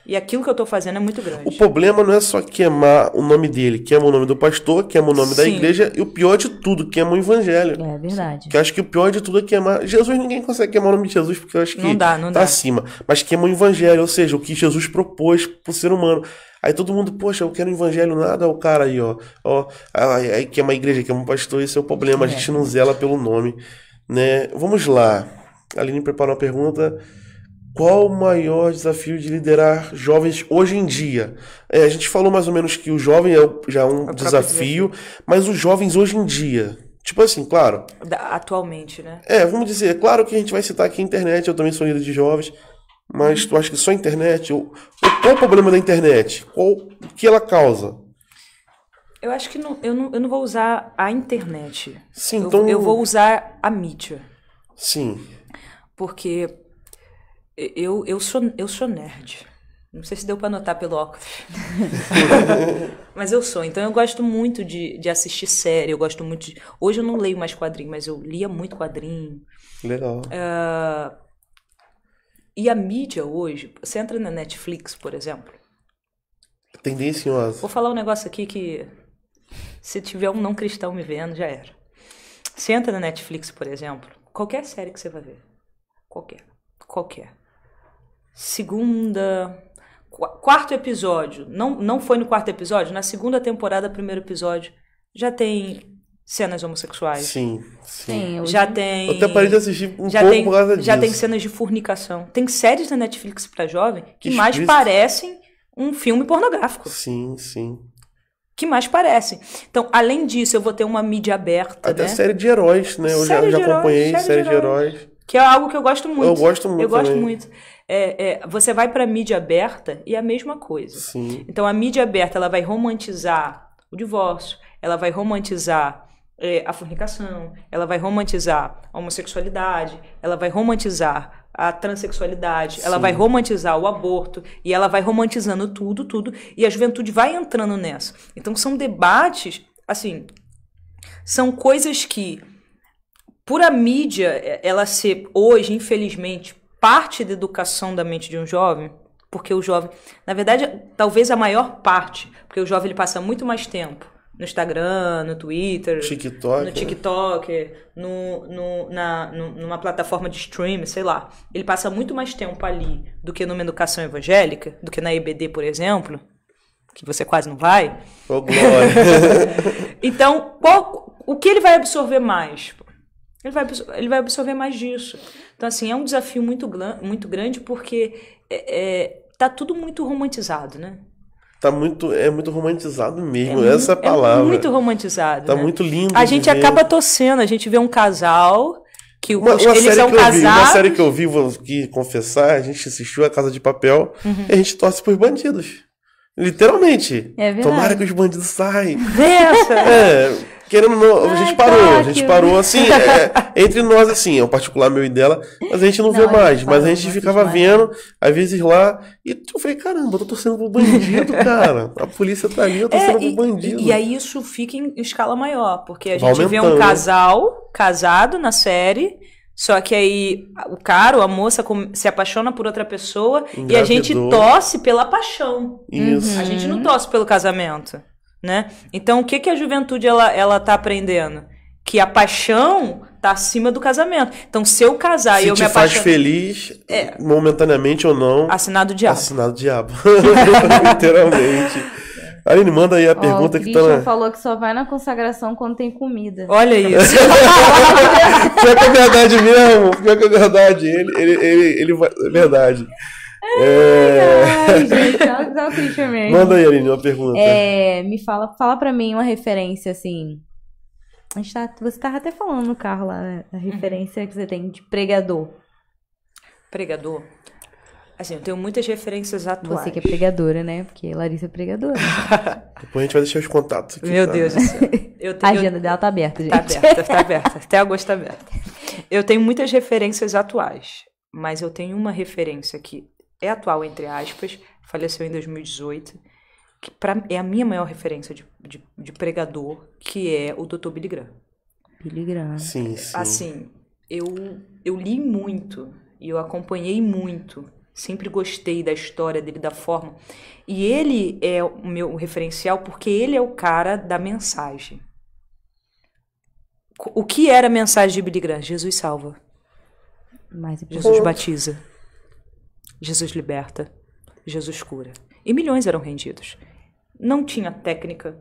E aquilo que eu estou fazendo é muito grande. O problema não é só queimar o nome dele, queima o nome do pastor, queima o nome Sim. da igreja, e o pior de tudo, queima o evangelho. É verdade. Que eu acho que o pior de tudo é queimar. Jesus, ninguém consegue queimar o nome de Jesus, porque eu acho que não dá, não tá dá. acima. Mas queima o evangelho, ou seja, o que Jesus propôs para o ser humano. Aí todo mundo, poxa, eu quero evangelho nada, o cara aí, ó. ó aí, aí que é uma igreja, que é um pastor, esse é o problema, a gente não é. zela pelo nome. Né? Vamos lá. A Aline preparou uma pergunta. Qual o maior desafio de liderar jovens hoje em dia? É, a gente falou mais ou menos que o jovem é já é um é desafio, desafio, mas os jovens hoje em dia. Tipo assim, claro. atualmente, né? É, vamos dizer, claro que a gente vai citar aqui a internet, eu também sou líder de jovens, mas tu acha que só a internet? Ou, qual é o problema da internet? Qual, o que ela causa? Eu acho que não, eu, não, eu não vou usar a internet. Sim, eu, então... eu vou usar a mídia. Sim. Porque eu, eu, sou, eu sou nerd. Não sei se deu para notar pelo óculos. mas eu sou. Então eu gosto muito de, de assistir série. Eu gosto muito de... Hoje eu não leio mais quadrinho, mas eu lia muito quadrinho. Legal. Uh e a mídia hoje, você entra na Netflix, por exemplo. Tendenciosa. Vou falar um negócio aqui que se tiver um não cristão me vendo, já era. Você entra na Netflix, por exemplo, qualquer série que você vai ver. Qualquer. Qualquer. Segunda. Quarto episódio. Não, não foi no quarto episódio, na segunda temporada, primeiro episódio. Já tem cenas homossexuais. Sim, sim. sim já tem. Eu até parei de assistir um já pouco tem, por causa disso. Já tem cenas de fornicação. Tem séries na Netflix para jovem que, que mais parecem um filme pornográfico. Sim, sim. Que mais parecem. Então, além disso, eu vou ter uma mídia aberta. Até né? série de heróis, né? Eu série já, já acompanhei heróis, série, de, heróis. Que é algo que eu gosto muito. Eu gosto muito. Eu também. gosto muito. É, é, você vai para mídia aberta e é a mesma coisa. Sim. Então, a mídia aberta ela vai romantizar o divórcio, ela vai romantizar é, a fornicação, ela vai romantizar a homossexualidade, ela vai romantizar a transexualidade, Sim. ela vai romantizar o aborto e ela vai romantizando tudo, tudo, e a juventude vai entrando nessa. Então são debates, assim, são coisas que por a mídia é, ela ser hoje, infelizmente, parte da educação da mente de um jovem, porque o jovem, na verdade, talvez a maior parte, porque o jovem ele passa muito mais tempo no Instagram, no Twitter, TikTok, no né? TikTok, é. no, no, na, no, numa plataforma de streaming, sei lá. Ele passa muito mais tempo ali do que numa educação evangélica, do que na EBD, por exemplo, que você quase não vai. Oh, glória. então, qual, o que ele vai absorver mais? Ele vai, ele vai absorver mais disso. Então, assim, é um desafio muito, muito grande porque é, é tá tudo muito romantizado, né? Tá muito, é muito romantizado mesmo, é essa é palavra. É muito romantizado. Tá né? muito lindo. A gente ver. acaba torcendo, a gente vê um casal que uma, os, uma eles são Vi, uma série que eu vi, vou aqui confessar, a gente assistiu A Casa de Papel uhum. e a gente torce pros bandidos. Literalmente. É verdade. Tomara que os bandidos saiam. Essa. É querendo não, a gente Ai, parou, tá, a gente parou assim, é, entre nós assim, é o particular meu e dela, mas a gente não, não vê mais, mas a gente ficava vendo, às vezes lá, e eu falei, caramba, eu tô torcendo pro bandido, cara, a polícia tá ali, eu tô é, torcendo pro bandido. E, e, aí isso fica em escala maior, porque a Vai gente vê um né? casal casado na série, só que aí o cara, a moça se apaixona por outra pessoa Engravidou. e a gente torce pela paixão. Isso. Uhum. A gente não torce pelo casamento né? Então, o que, que a juventude ela, ela tá aprendendo? Que a paixão tá acima do casamento. Então, se eu casar se e eu me apaixonar... se te faz feliz, é, momentaneamente ou não... Assinado o diabo. Assinado o diabo. Literalmente. Aline, manda aí a oh, pergunta que tá na... falou que só vai na consagração quando tem comida. Olha isso. Pior que é verdade mesmo. Pior que é verdade. Ele, ele, ele, ele vai... É verdade. É... Ai, gente, dá o Christian mesmo. Manda aí, Aline, uma pergunta. É, me fala, fala pra mim uma referência, assim. A gente tá, você tava até falando no carro lá, né? A referência que você tem de pregador. Pregador? Assim, eu tenho muitas referências atuais. Você que é pregadora, né? Porque Larissa é pregadora. Depois a gente vai deixar os contatos aqui, Meu tá? Deus do céu. Tenho, a agenda dela tá aberta, tá gente. Tá aberta, tá aberta. Até agosto tá aberta. Eu tenho muitas referências atuais, mas eu tenho uma referência que é atual, entre aspas, faleceu em 2018, que pra, é a minha maior referência de, de, de pregador, que é o Dr. Billy Graham. Billy Graham. Sim, é, sim. Assim, eu, eu li muito e eu acompanhei muito. Sempre gostei da história dele, da forma. E ele é o meu referencial porque ele é o cara da mensagem. O que era a mensagem de Billy Graham? Jesus salva. Jesus batiza. Jesus liberta, Jesus cura. E milhões eram rendidos. Não tinha técnica,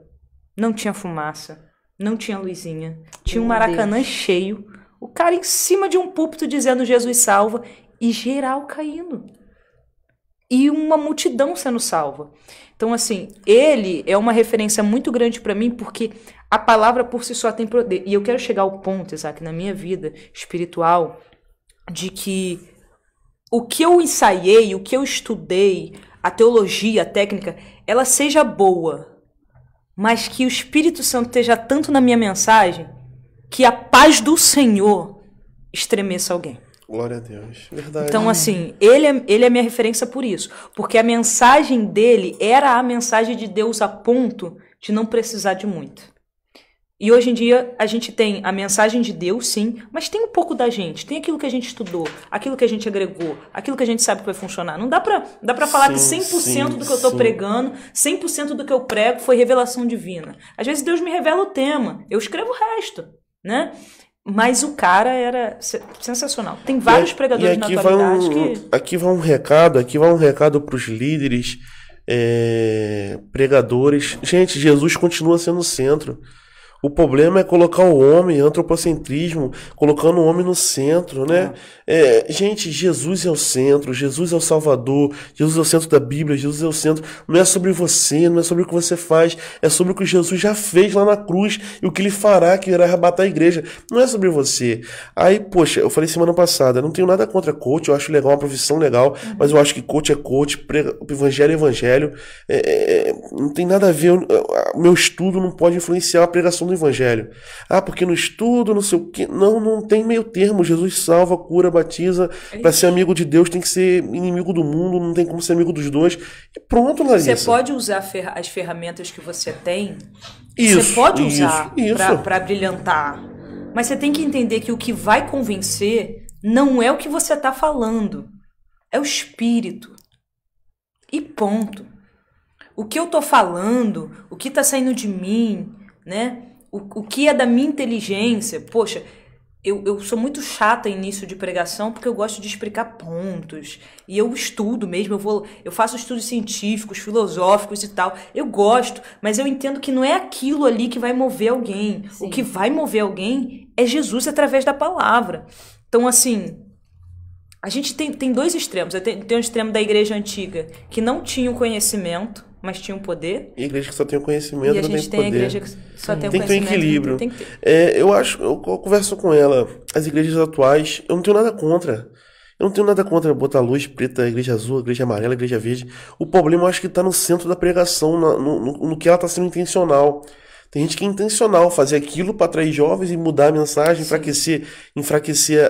não tinha fumaça, não tinha luzinha, tinha Meu um maracanã Deus. cheio, o cara em cima de um púlpito dizendo Jesus salva e geral caindo. E uma multidão sendo salva. Então, assim, ele é uma referência muito grande para mim, porque a palavra por si só tem poder. E eu quero chegar ao ponto, Isaac, na minha vida espiritual, de que o que eu ensaiei, o que eu estudei, a teologia, a técnica, ela seja boa, mas que o Espírito Santo esteja tanto na minha mensagem que a paz do Senhor estremeça alguém. Glória a Deus. Verdade. Então, assim, ele é, ele é minha referência por isso. Porque a mensagem dele era a mensagem de Deus a ponto de não precisar de muito. E hoje em dia a gente tem a mensagem de Deus, sim, mas tem um pouco da gente, tem aquilo que a gente estudou, aquilo que a gente agregou, aquilo que a gente sabe que vai funcionar. Não dá pra, dá pra falar sim, que 100% sim, do que eu tô sim. pregando, 100% do que eu prego foi revelação divina. Às vezes Deus me revela o tema, eu escrevo o resto, né? Mas o cara era sensacional. Tem vários e, pregadores e aqui na atualidade vai um, que... Aqui vai um recado, aqui vai um recado pros líderes, é, pregadores. Gente, Jesus continua sendo o centro. O problema é colocar o homem, antropocentrismo, colocando o homem no centro, né? É. É, gente, Jesus é o centro, Jesus é o Salvador, Jesus é o centro da Bíblia, Jesus é o centro. Não é sobre você, não é sobre o que você faz, é sobre o que Jesus já fez lá na cruz e o que ele fará, que irá arrebatar a igreja. Não é sobre você. Aí, poxa, eu falei semana passada, não tenho nada contra coach, eu acho legal, uma profissão legal, uhum. mas eu acho que coach é coach, evangelho é evangelho. É, é, é, não tem nada a ver, meu estudo não pode influenciar a pregação pregação do evangelho. Ah, porque no estudo, não sei o quê. Não, não tem meio termo. Jesus salva, cura, batiza. É para ser amigo de Deus tem que ser inimigo do mundo, não tem como ser amigo dos dois. E pronto, Larissa. Você pode usar fer as ferramentas que você tem. Isso, você pode usar para brilhantar. Mas você tem que entender que o que vai convencer não é o que você está falando, é o espírito. E ponto. O que eu estou falando, o que está saindo de mim, né? o, o que é da minha inteligência. Poxa, eu, eu sou muito chata em início de pregação porque eu gosto de explicar pontos. E eu estudo mesmo, eu, vou, eu faço estudos científicos, filosóficos e tal. Eu gosto, mas eu entendo que não é aquilo ali que vai mover alguém. Sim. O que vai mover alguém é Jesus através da palavra. Então, assim, a gente tem, tem dois extremos. Tem, um extremo da igreja antiga, que não tinha o conhecimento, mas tinha um poder. E igreja que só tem o conhecimento e não tem, poder. A igreja que só tem, tem o conhecimento. Tem que ter equilíbrio. Tem que ter. É, eu acho, eu, eu converso com ela, as igrejas atuais, eu não tenho nada contra. Eu não tenho nada contra botar luz preta, igreja azul, igreja amarela, igreja verde. O problema eu acho que está no centro da pregação, na, no, no, no, que ela está sendo intencional. Tem gente que é intencional fazer aquilo para atrair jovens e mudar a mensagem, enfraquecer, enfraquecer. A,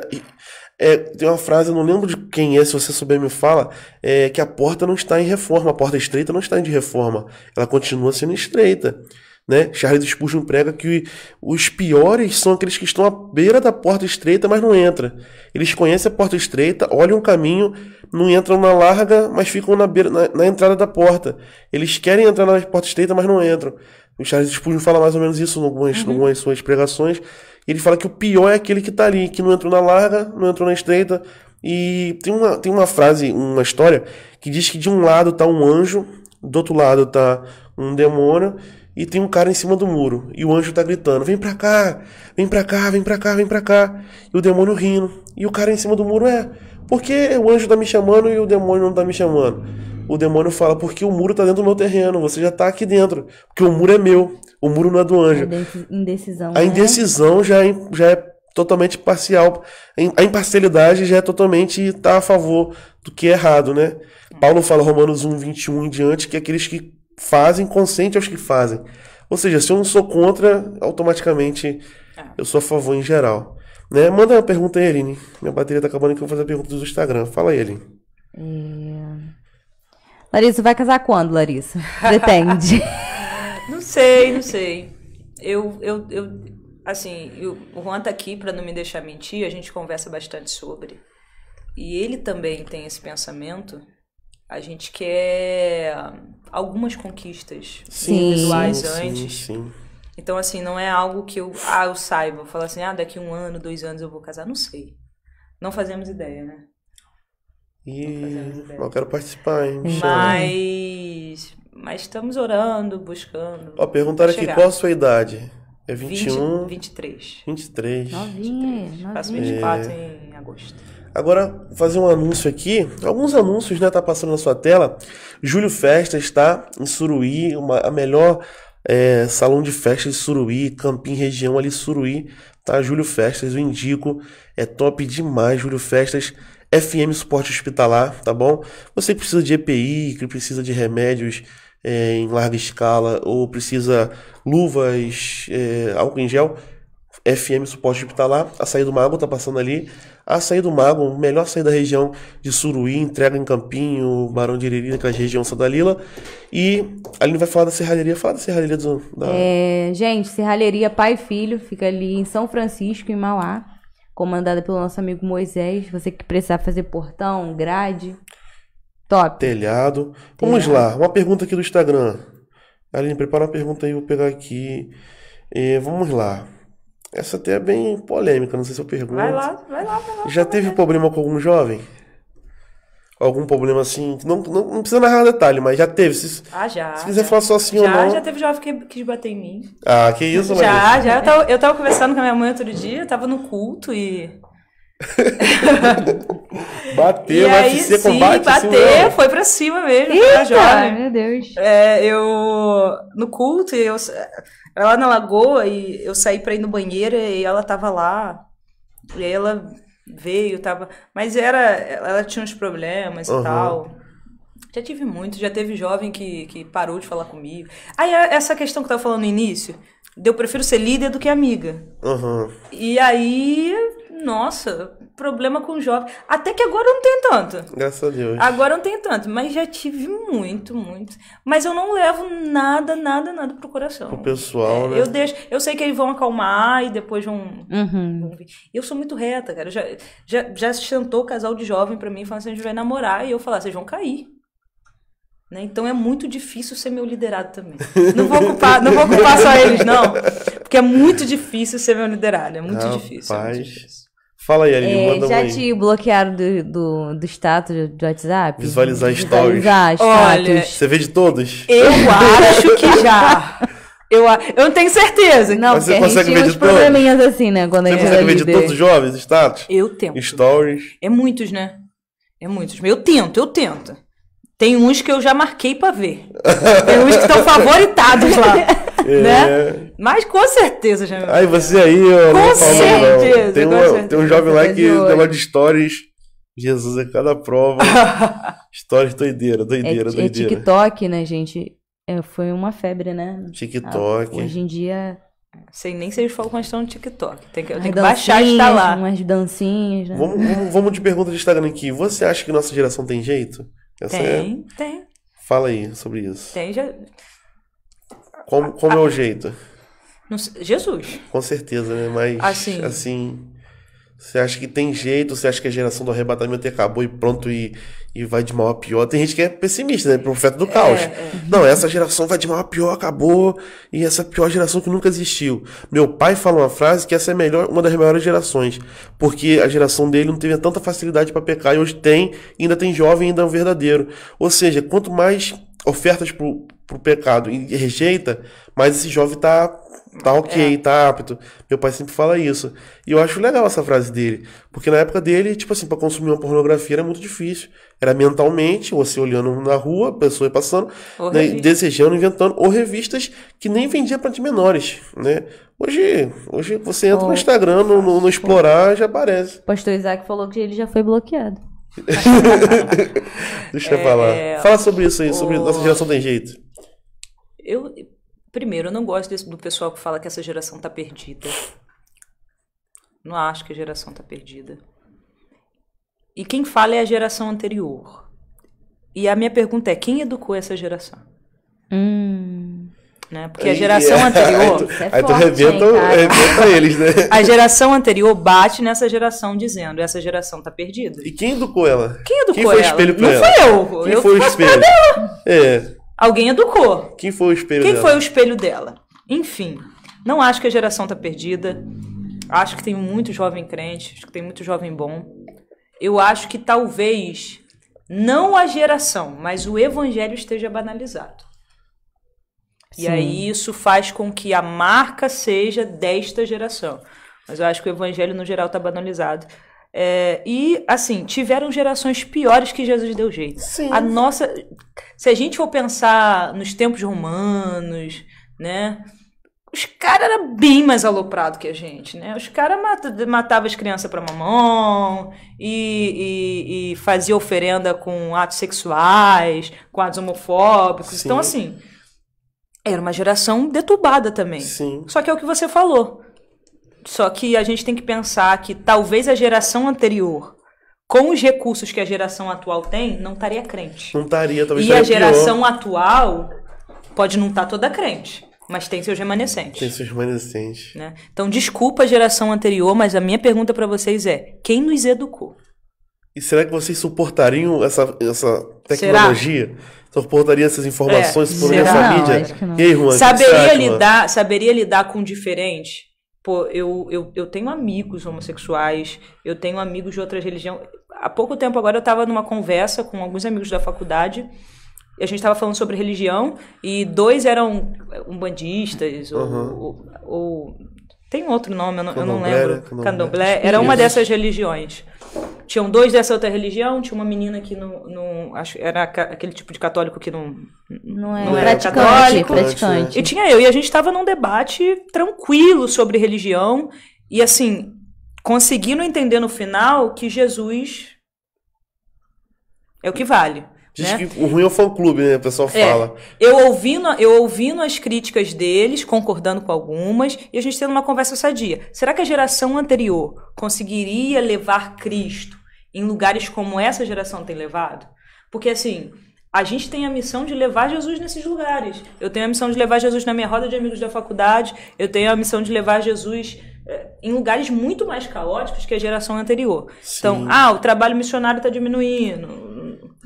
é, tem uma frase, não lembro de quem é, se você souber me fala, é, que a porta não está em reforma, a porta estreita não está em de reforma, ela continua sendo estreita. Né? Charles Spurgeon prega que os piores são aqueles que estão à beira da porta estreita, mas não entram. Eles conhecem a porta estreita, olham o caminho, não entram na larga, mas ficam na, beira, na, na entrada da porta. Eles querem entrar na porta estreita, mas não entram. O Charles Spurgeon fala mais ou menos isso em algumas, uhum. algumas suas pregações. Ele fala que o pior é aquele que está ali, que não entrou na larga, não entrou na estreita. E tem uma, tem uma frase, uma história, que diz que de um lado está um anjo, do outro lado está um demônio, e tem um cara em cima do muro. E o anjo está gritando: vem pra cá, vem pra cá, vem pra cá, vem pra cá. E o demônio rindo. E o cara em cima do muro é: por que o anjo está me chamando e o demônio não está me chamando? O demônio fala: porque o muro está dentro do meu terreno, você já está aqui dentro, porque o muro é meu. O muro não é do anjo. A é indecisão. A né? indecisão já é, já é totalmente parcial. A imparcialidade já é totalmente está a favor do que é errado, né? É. Paulo fala, Romanos 1, 21 em diante, que é aqueles que fazem, consente aos que fazem. Ou seja, se eu não sou contra, automaticamente eu sou a favor em geral. Né? Manda uma pergunta aí, Eline. Minha bateria tá acabando que eu vou fazer a pergunta do Instagram. Fala aí, Eline. É... Larissa, vai casar quando, Larissa? Depende. Não sei, não sei. Eu, eu, eu assim, eu, o Juan tá aqui para não me deixar mentir, a gente conversa bastante sobre. E ele também tem esse pensamento. A gente quer algumas conquistas sim, individuais sim, antes. Sim, sim. Então, assim, não é algo que eu, ah, eu saiba. Falar assim, ah, daqui um ano, dois anos eu vou casar. Não sei. Não fazemos ideia, né? E... Não fazemos ideia. Eu quero participar, hein? Mas mas estamos orando, buscando. Ó, perguntaram aqui qual a sua idade? É 21? 20, 23. 23. Novinha, 23. Faço 24 é... em agosto. Agora, fazer um anúncio aqui. Alguns anúncios, né? Tá passando na sua tela. Júlio Festa está em Suruí, uma, a melhor é, salão de festas de Suruí, Campim, região ali, Suruí. Tá? Júlio Festas, eu indico. É top demais, Júlio Festas. FM Suporte Hospitalar, tá bom? Você que precisa de EPI, que precisa de remédios é, em larga escala ou precisa luvas, é, álcool em gel, FM suporte hospitalar, a saída do Mago está passando ali. A saída do Mago, melhor saída da região de Suruí, entrega em Campinho, Barão de Iriri, naquela região Santa Lila. E a Aline vai falar da serralheria. Fala da serralheria do, da... É, gente, serralheria Pai e Filho fica ali em São Francisco, em Mauá, comandada pelo nosso amigo Moisés. Você que precisar fazer portão, grade, Top. Telhado. Telhado. Vamos lá, uma pergunta aqui do Instagram. Aline, prepara uma pergunta aí, eu vou pegar aqui. E, é, vamos lá. Essa até é bem polêmica, não sei se eu pergunto. Vai lá, vai lá, vai lá. Já teve problema com algum jovem? Algum problema assim? Não, não, não precisa narrar detalhe, mas já teve. Se, ah, já. Se quiser já, falar só assim já, ou não. Já, já teve jovem que quis bater em mim. Ah, que isso, Já, Maria. já. Eu tava, eu tava conversando com a minha mãe outro dia, eu tava no culto e bateu, e aí, UFC sim, combate. Bateu, foi pra cima mesmo. Tá Eita, jovem. meu Deus. É, eu. No culto, eu. Ela na lagoa e eu saí pra ir no banheiro e ela tava lá. E aí ela veio, tava. Mas era. Ela tinha uns problemas uhum. e tal. Já tive muito, já teve jovem que, que parou de falar comigo. Aí essa questão que eu tava falando no início, eu prefiro ser líder do que amiga. Uhum. E aí, nossa, problema com jovem. Até que agora não tem tanto. Graças a Deus. Agora não tem tanto, mas já tive muito, muito. Mas eu não levo nada, nada, nada pro coração. Pro pessoal, é, né? Eu deixo, eu sei que eles vão acalmar e depois vão, uhum. Eu sou muito reta, cara. Eu já já já sentou o casal de jovem para mim falando assim, a gente vai namorar e eu falar, vocês vão cair. Né? Então é muito difícil ser meu liderado também. Não vou ocupar não vou ocupar só eles, não. Porque é muito difícil ser meu liderado. É muito, difícil, é muito difícil. Fala aí, Aline, é, manda Já aí. te bloquearam do, do, do status do WhatsApp? Visualizar stories. Visualizar status. Olha, Você vê de todos? Eu acho que já. Eu, eu não tenho certeza. Não, Mas você consegue ver de todos? assim, né? Quando você consegue ver de todos os jovens status? Eu tento. Stories. É muitos, né? É muitos. Eu tento, eu tento. Tem uns que eu já marquei para ver. Tem uns que estão favoritados lá. É. Né? Mas com certeza já. Aí você aí, eu com, certeza, tem, uma, certeza, tem um jovem lá que negócio de stories. Jesus, é cada prova. stories doideira, doideira, é, é doideira. É TikTok, né, gente? É, foi uma febre, né? TikTok. Ah, hoje em dia. Sei nem se eles falam quando estão no TikTok. Tem que, eu tenho que baixar e instalar. Umas dancinhas, né? Vamos, vamos, vamos de pergunta de Instagram aqui. Você acha que nossa geração tem jeito? Essa é tem, é... tem. Fala aí sobre isso. Tem, já. Como, como é a... é o jeito? Não, Jesus. Com certeza, né? Mas assim. assim... Você acha que tem jeito? Você acha que a geração do arrebatamento acabou e pronto e, e vai de mal a pior. Tem gente que é pessimista, né? Profeta do é, caos. É. Não, essa geração vai de mal a pior, acabou. E essa é pior geração que nunca existiu. Meu pai fala uma frase que essa é melhor, uma das melhores gerações. Porque a geração dele não teve tanta facilidade para pecar e hoje tem, ainda tem jovem, ainda é um verdadeiro. Ou seja, quanto mais ofertas pro, pro pecado e rejeita, mais esse jovem tá tá ok, é. tá apto. Meu pai sempre fala isso. E eu acho legal essa frase dele. Porque na época dele, tipo assim, para consumir uma pornografia era muito difícil. Era mentalmente, você olhando na rua, a pessoa passando, né, desejando, inventando, ou revistas que nem vendia para de menores, né? Hoje, hoje você entra oh. no Instagram, no, no, no Explorar, já aparece. Pastor Isaac falou que ele já foi bloqueado. Deixa é, eu falar. É, fala sobre isso aí, sobre o... nossa geração tem jeito. Eu, Primeiro, eu não gosto desse, do pessoal que fala que essa geração tá perdida. Não acho que a geração tá perdida. E quem fala é a geração anterior. E a minha pergunta é: quem educou essa geração? Hum. Né? Porque a geração é. anterior. aí tu, é arrebenta, eles, né? A geração anterior bate nessa geração dizendo: essa geração tá perdida. E quem educou ela? Quem educou quem foi ela? Espelho pra Não ela? foi eu. Quem eu foi o espelho? Dela. É. Alguém educou. Quem foi o espelho Quem dela? foi o espelho dela? Enfim, não acho que a geração está perdida. Acho que tem muito jovem crente, acho que tem muito jovem bom. Eu acho que talvez não a geração, mas o evangelho esteja banalizado. Sim. E aí isso faz com que a marca seja desta geração. Mas eu acho que o evangelho no geral está banalizado. É, e, assim, tiveram gerações piores que Jesus deu jeito. Sim. A nossa. Se a gente for pensar nos tempos romanos, né? Os caras eram bem mais aloprados que a gente, né? Os caras matavam as crianças para mamão e, e, e fazia oferenda com atos sexuais, com atos homofóbicos. Então, Sim. Então, assim, era uma geração deturbada também. Sim. Só que é o que você falou. Só que a gente tem que pensar que talvez a geração anterior, com os recursos que a geração atual tem, não estaria crente. Não estaria, talvez. E a geração pior. atual pode não estar tá toda crente. Mas tem seus remanescentes. Tem seus remanescentes. Né? Então, desculpa a geração anterior, mas a minha pergunta para vocês é: quem nos educou? E será que vocês suportariam essa, essa tecnologia? Será? Suportaria essas informações é, por essa mídia? Não, não. E aí, Juan, saberia, lidar, saberia lidar com o diferente? Pô, eu, eu, eu tenho amigos homossexuais, eu tenho amigos de outras religiões. Há pouco tempo agora eu estava numa conversa com alguns amigos da faculdade a gente estava falando sobre religião e dois eram eh, umbandistas ou, uhum. ou, ou tem outro nome, eu não, eu não né? lembro. Candomblé. Candomblé era uma dessas religiões. Tinham dois dessa outra religião, tinha uma menina que não. não acho, era aquele tipo de católico que não. Não, é. não era praticante, católico. Praticante. E tinha eu. E a gente estava num debate tranquilo sobre religião. E assim, conseguindo entender no final que Jesus é o que vale. Diz né? o ruim é o fã-clube, né? O pessoal é, fala. Eu ouvindo, eu ouvindo as críticas deles, concordando com algumas, e a gente tendo uma conversa sadia. Será que a geração anterior conseguiria levar Cristo em lugares como essa geração tem levado? Porque, assim, a gente tem a missão de levar Jesus nesses lugares. Eu tenho a missão de levar Jesus na minha roda de amigos da faculdade. Eu tenho a missão de levar Jesus eh, em lugares muito mais caóticos que a geração anterior. Então, Sim. Então, ah, o trabalho missionário está diminuindo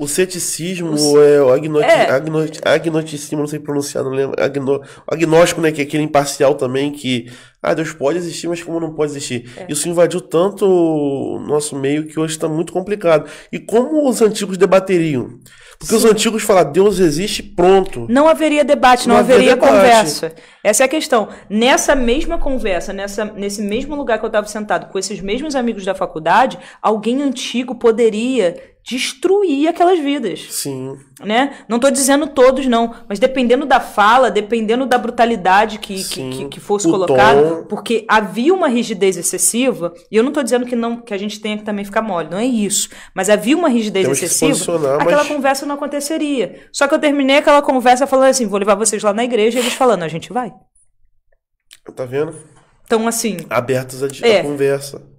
o ceticismo o é o agnoti, é. Agnoti, agnoticismo, não sei pronunciar, não lembro. Agno, agnóstico, né? Que é aquele imparcial também que. Ah, Deus pode existir, mas como não pode existir? É. Isso invadiu tanto o nosso meio que hoje está muito complicado. E como os antigos debateriam? Porque Sim. os antigos falam Deus existe, pronto. Não haveria debate, não, não haveria debate. conversa. Essa é a questão. Nessa mesma conversa, nessa, nesse mesmo lugar que eu estava sentado com esses mesmos amigos da faculdade, alguém antigo poderia destruir aquelas vidas. Sim. Né? Não estou dizendo todos, não, mas dependendo da fala, dependendo da brutalidade que, que, que, que, fosse colocada, porque havia uma rigidez excessiva, e eu não estou dizendo que, não, que a gente tenha que também ficar mole, não é isso. Mas havia uma rigidez Temos excessiva, aquela mas... conversa não aconteceria. Só que eu terminei aquela conversa falando assim: vou levar vocês lá na igreja, e eles falando, a gente vai. Tá vendo? Então, assim. Abertos à é, conversa.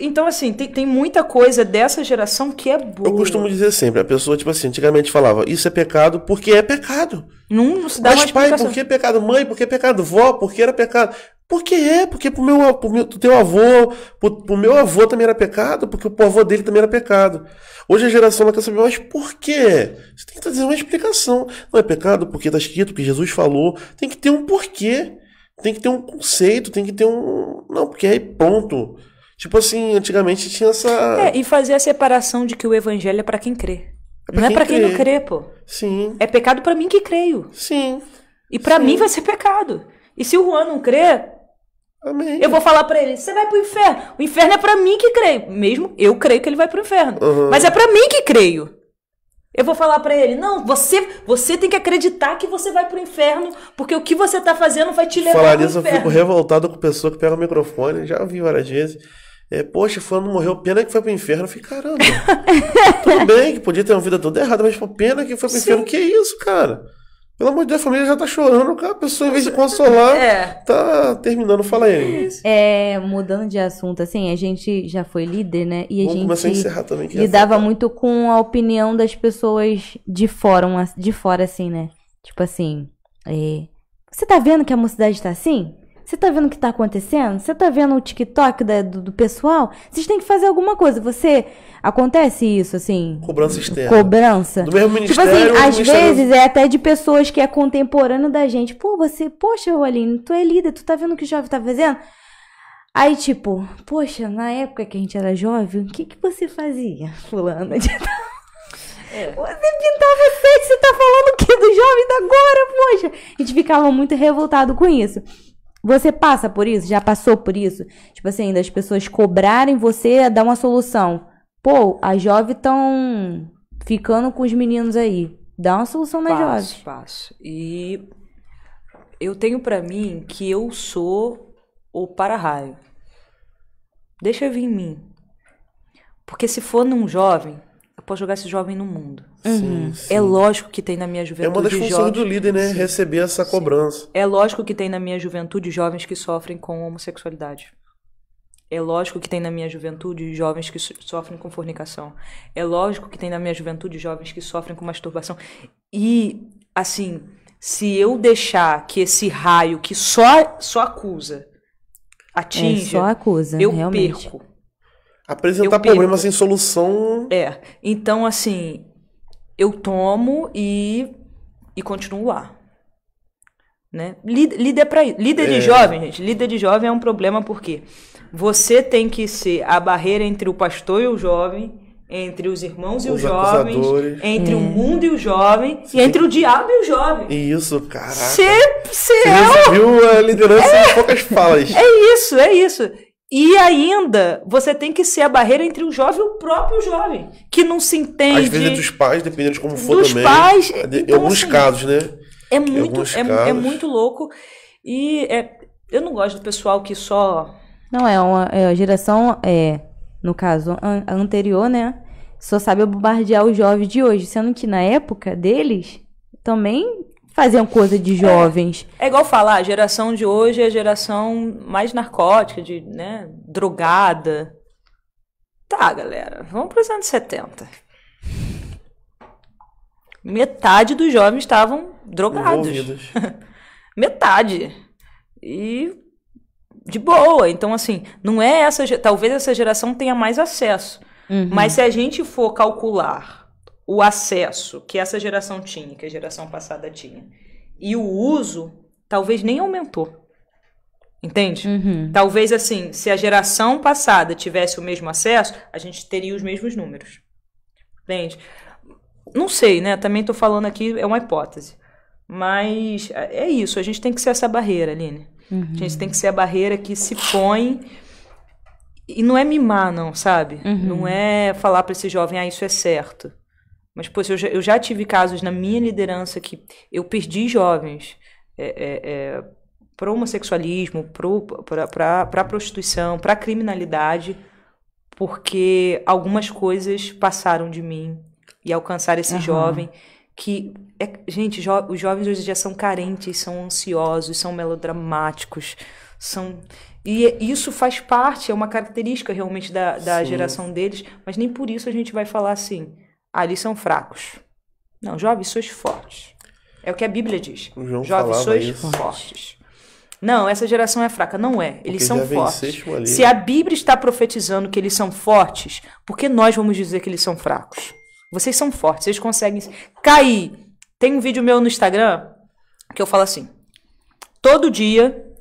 Então, assim, tem, tem muita coisa dessa geração que é boa. Eu costumo dizer sempre, a pessoa, tipo assim, antigamente falava, isso é pecado porque é pecado. Não, não se dá Mas uma pai, por que é pecado? Mãe, por que é pecado? Vó, por que era pecado? Porque é, porque pro meu, pro meu pro teu avô, pro, pro, meu avô também era pecado, porque o avô dele também era pecado. Hoje a geração ela quer saber, mas por quê? Você tem que trazer uma explicação. Não é pecado porque tá escrito, porque Jesus falou. Tem que ter um porquê. Tem que ter um conceito, tem que ter um. Não, porque aí é, pronto. Tipo assim, antigamente tinha essa. É, e fazer a separação de que o evangelho é para quem crê. É não é quem é para quem não crê, pô. Sim. É pecado para mim que creio. Sim. E para mim vai ser pecado. E se o Juan não crer, Amém. Eu vou falar para ele, você vai pro inferno. O inferno é para mim que creio. Mesmo eu creio que ele vai pro inferno. Uhum. Mas é para mim que creio. Eu vou falar para ele, não, você, você tem que acreditar que você vai pro inferno, porque o que você tá fazendo vai te levar Falar pro falar inferno. eu fico revoltado com pessoa que pega o microfone, já ouvi várias vezes. É, poxa, fulano morreu, pena que foi pro inferno. Eu falei, caramba, tudo bem que podia ter uma vida toda errada, mas pô, pena que foi pro Sim. inferno. Que isso, cara? Pelo amor de Deus, a família já tá chorando, cara. A pessoa, em vez de é. consolar, é. tá terminando. Fala aí. É, mudando de assunto, assim, a gente já foi líder, né? E a Vamos gente a também, é lidava é muito com a opinião das pessoas de fora, de fora assim, né? Tipo assim, é, você tá vendo que a mocidade tá assim? Você tá vendo o que tá acontecendo? Você tá vendo o TikTok da, do, do, pessoal? Vocês têm que fazer alguma coisa. Você. Acontece isso, assim. Cobrança externa. Cobrança. Do mesmo tipo ministério. Tipo assim, às ministério... vezes é até de pessoas que é contemporâneo da gente. Pô, você. Poxa, Aline, tu é líder, tu tá vendo o que o jovem tá fazendo? Aí, tipo, poxa, na época que a gente era jovem, o que, que você fazia, fulano? De... É. Você pintava feito? você tá falando o que do jovem da agora, poxa? A gente ficava muito revoltado com isso. Você passa por isso? Já passou por isso? Tipo assim, das pessoas cobrarem você a dar uma solução. Pô, a jovem tão ficando com os meninos aí. Dá uma solução na passo, jovem. Passo. E eu tenho para mim que eu sou o para-raio. Deixa eu vir em mim. Porque se for num jovem, eu posso jogar esse jovem no mundo. Sim, uhum. sim. É lógico que tem na minha juventude. É uma das funções jovens, do líder, né? Sim, Receber essa cobrança. É lógico que tem na minha juventude jovens que sofrem com homossexualidade. É lógico que tem na minha juventude jovens que sofrem com fornicação. É lógico que tem na minha juventude jovens que sofrem com masturbação. E, assim, se eu deixar que esse raio que só, só acusa atinja, é, só acusa, eu realmente. perco. Apresentar problemas sem solução. É. Então, assim, eu tomo e, e continuo lá. Né? Líder, é pra, líder é. de jovem, gente. Líder de jovem é um problema porque você tem que ser a barreira entre o pastor e o jovem, entre os irmãos os e os jovens, entre hum. o mundo e o jovem, Sim. e entre o diabo e o jovem. Isso, caraca. Você, você, você é o... a liderança é, em poucas falas. É isso, é isso. E ainda, você tem que ser a barreira entre o jovem e o próprio jovem, que não se entende. Às vezes é dos pais, dependendo de como for dos também. Pais, em então, alguns assim, casos, né? É muito, é, é, muito louco. E é, eu não gosto do pessoal que só. Não, é uma, é uma geração, é, no caso, an anterior, né? Só sabe bombardear o jovem de hoje. Sendo que na época deles também faziam coisa de é. jovens. É, é igual falar, a geração de hoje é a geração mais narcótica, de, né, drogada. Tá, galera, vamos para os anos 70. Metade dos jovens estavam drogados. Metade. E de boa. Então, assim, não é essa. Talvez essa geração tenha mais acesso. Uhum. Mas se a gente for calcular o acesso que essa geração tinha, que a geração passada tinha, e o uso talvez nem aumentou. Entende? Uhum. Talvez assim, se a geração passada tivesse o mesmo acesso, a gente teria os mesmos números. Entende? Não sei, né? Também estou falando aqui, é uma hipótese. Mas é, é isso, a gente tem que ser essa barreira, Aline. Uhum. A gente tem que ser a barreira que se põe. E não é mimar, não, sabe? Uhum. Não é falar para esse jovem, ah, isso é certo. Mas, pô, eu já, eu já tive casos na minha liderança que eu perdi jovens é, é, é, para o homossexualismo, para a prostituição, para a criminalidade, porque algumas coisas passaram de mim e alcançaram esse uhum. jovem que é, gente, jo, os jovens hoje já são carentes, são ansiosos, são melodramáticos, são e é, isso faz parte, é uma característica realmente da, da geração deles, mas nem por isso a gente vai falar assim, Ali são fracos. Não, jovens, sois fortes. É o que a Bíblia diz. jovens, sois isso. fortes. Não, essa geração é fraca. Não é. Eles porque são fortes. Se a Bíblia está profetizando que eles são fortes, por que nós vamos dizer que eles são fracos? Vocês são fortes, vocês conseguem cair. Tem um vídeo meu no Instagram que eu falo assim: todo dia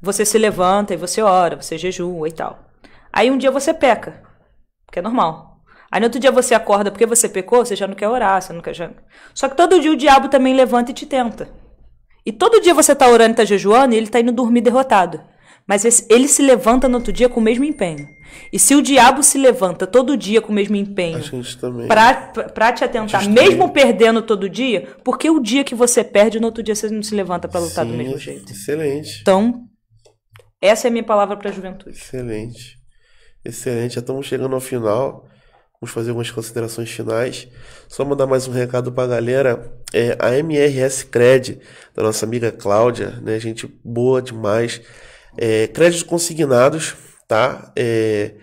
você se levanta e você ora, você jejua e tal. Aí um dia você peca, porque é normal. Aí no outro dia você acorda porque você pecou, você já não quer orar, você não quer. Já... Só que todo dia o diabo também levanta e te tenta. E todo dia você está orando e está jejuando e ele está indo dormir derrotado. Mas ele se levanta no outro dia com o mesmo empenho. E se o diabo se levanta todo dia com o mesmo empenho para te atentar, mesmo perdendo todo dia, porque o dia que você perde, no outro dia você não se levanta para lutar Sim, do mesmo jeito. Excelente. Então, essa é a minha palavra para a juventude. Excelente. Excelente. Já estamos chegando ao final. Vamos fazer algumas considerações finais. Só mandar mais um recado para a galera. É, a MRS Cred, da nossa amiga Cláudia, né? Gente boa demais. É, créditos consignados, tá? É,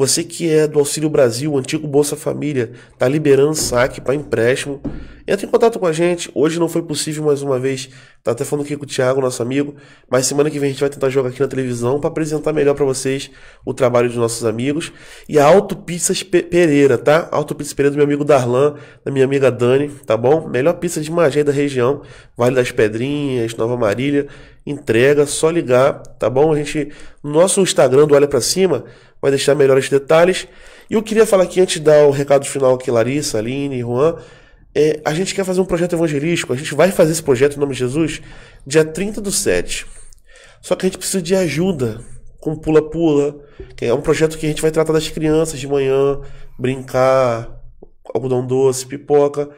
você que é do Auxílio Brasil, antigo Bolsa Família, tá liberando saque para empréstimo. Entra em contato com a gente. Hoje não foi possível mais uma vez. Tá até falando aqui com o Thiago, nosso amigo, mas semana que vem a gente vai tentar jogar aqui na televisão para apresentar melhor para vocês o trabalho dos nossos amigos e a Auto Pizzas Pereira, tá? Auto Pizzas Pereira do meu amigo Darlan, da minha amiga Dani, tá bom? Melhor pizza de Magé da região, Vale das Pedrinhas, Nova Marília, entrega, só ligar, tá bom? A gente nosso Instagram do Olha para Cima, vai deixar melhores detalhes. E eu queria falar aqui, antes de dar o recado final aqui, Larissa, Aline, Juan, é, a gente quer fazer um projeto evangelístico, a gente vai fazer esse projeto em nome de Jesus, dia 30 do 7. Só que a gente precisa de ajuda com pula-pula, que é um projeto que a gente vai tratar das crianças de manhã, brincar, algodão doce, pipoca.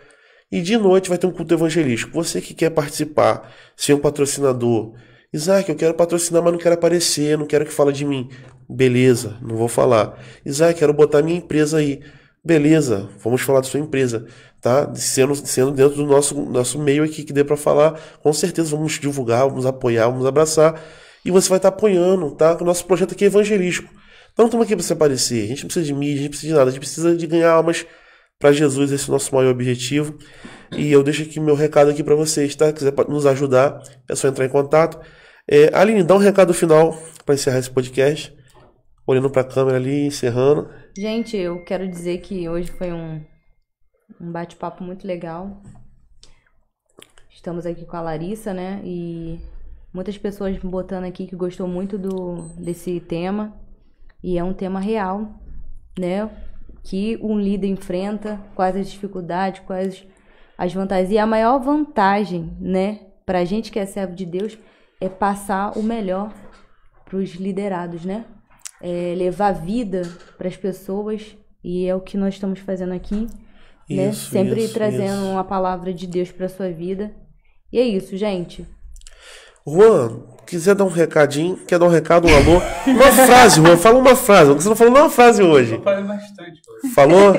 E de noite vai ter um culto evangelístico. Você que quer participar, ser um patrocinador, Isaac, eu quero patrocinar, mas não quero aparecer, não quero que fale de mim. Beleza, não vou falar. Isaac, quero botar minha empresa aí. Beleza, vamos falar da sua empresa, tá? Sendo, sendo dentro do nosso, nosso meio aqui que dê para falar, com certeza vamos divulgar, vamos apoiar, vamos abraçar. E você vai estar tá apoiando, tá? O nosso projeto aqui é evangelístico. Então estamos aqui para se aparecer, a gente não precisa de mídia, a gente precisa de nada, a gente precisa de ganhar almas para Jesus, esse é o nosso maior objetivo. E eu deixo aqui meu recado aqui para vocês, tá? Se quiser nos ajudar, é só entrar em contato. É, Aline, dá um recado final para encerrar esse podcast olhando para a câmera ali, encerrando. Gente, eu quero dizer que hoje foi um, um bate-papo muito legal. Estamos aqui com a Larissa, né? E muitas pessoas botando aqui que gostou muito do, desse tema. E é um tema real, né? Que um líder enfrenta, quais as dificuldades, quais as vantagens. E a maior vantagem, né? Pra gente que é servo de Deus, é passar o melhor pros liderados, né? é, levar vida para as pessoas e é o que nós estamos fazendo aqui. Né? Isso, Sempre isso, trazendo isso. uma palavra de Deus para sua vida. E é isso, gente. Juan, quiser dar um recadinho, quer dar um recado, um alô, uma frase, Juan, fala uma frase. Você não falou uma frase hoje. Eu falei bastante Falou?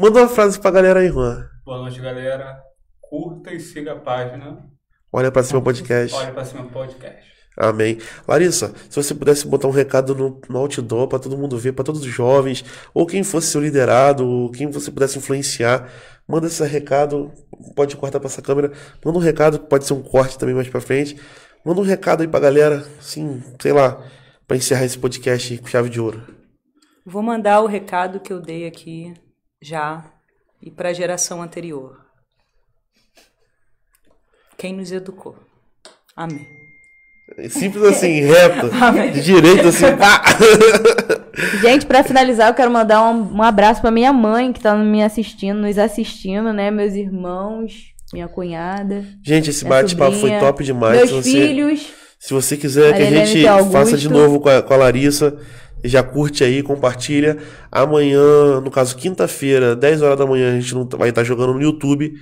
Manda uma frase pra galera aí, Juan. Boa noite, galera. Curta e siga a página. Olha pra cima podcast. Olha pra cima podcast. Amém. Larissa, se você pudesse botar um recado no, no outdoor para todo mundo ver, para todos os jovens, ou quem fosse seu liderado, ou quem você pudesse influenciar, manda esse recado, pode cortar para essa câmera, manda um recado, pode ser um corte também mais para frente. Manda um recado aí para galera, assim, sei lá, para encerrar esse podcast com chave de ouro. Vou mandar o recado que eu dei aqui já e para a geração anterior. Quem nos educou. Amém. Simples assim, reto. direito assim, pá. Gente, para finalizar, eu quero mandar um, um abraço para minha mãe que tá me assistindo, nos assistindo, né? Meus irmãos, minha cunhada. Gente, esse bate-papo foi top demais. Meus se você, filhos. Se você quiser que a gente faça de novo com a, com a Larissa, já curte aí, compartilha. Amanhã, no caso, quinta-feira, 10 horas da manhã, a gente não vai estar tá jogando no YouTube.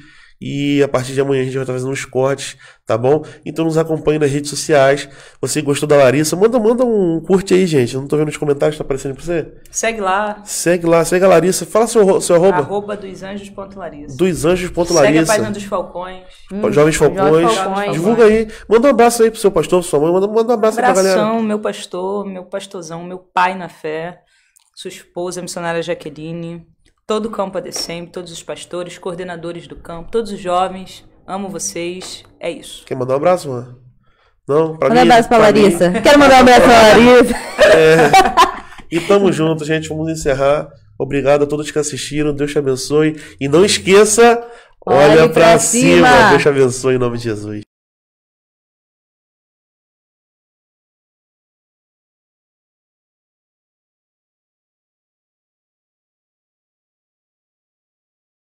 E a partir de amanhã a gente vai estar fazendo uns cortes, tá bom? Então nos acompanhe nas redes sociais. Você gostou da Larissa? Manda, manda um curte aí, gente. Eu não tô vendo os comentários, tá aparecendo pra você? Segue lá. Segue lá, segue a Larissa. Fala seu, seu arroba. Arroba dos anjos.larissa. Dos anjos.larissa. Segue a página dos falcões. Hum, Jovens falcões. falcões. Divulga aí. Manda um abraço aí pro seu pastor, pra sua mãe. Manda, manda um abraço um Abração, pra galera. meu pastor, meu pastorzão, meu pai na fé. Sua esposa, a missionária Jaqueline todo o campo ADCM, é todos os pastores, coordenadores do campo, todos os jovens. Amo vocês. É isso. Quer mandar um abraço, mano? Não? Pra Manda um abraço pra, pra Larissa. Mim. Quero mandar um abraço pra Larissa. É. E tamo junto, gente. Vamos encerrar. Obrigado a todos que assistiram. Deus te abençoe. E não esqueça, olha, olha pra, pra cima. cima. Deus te abençoe em nome de Jesus.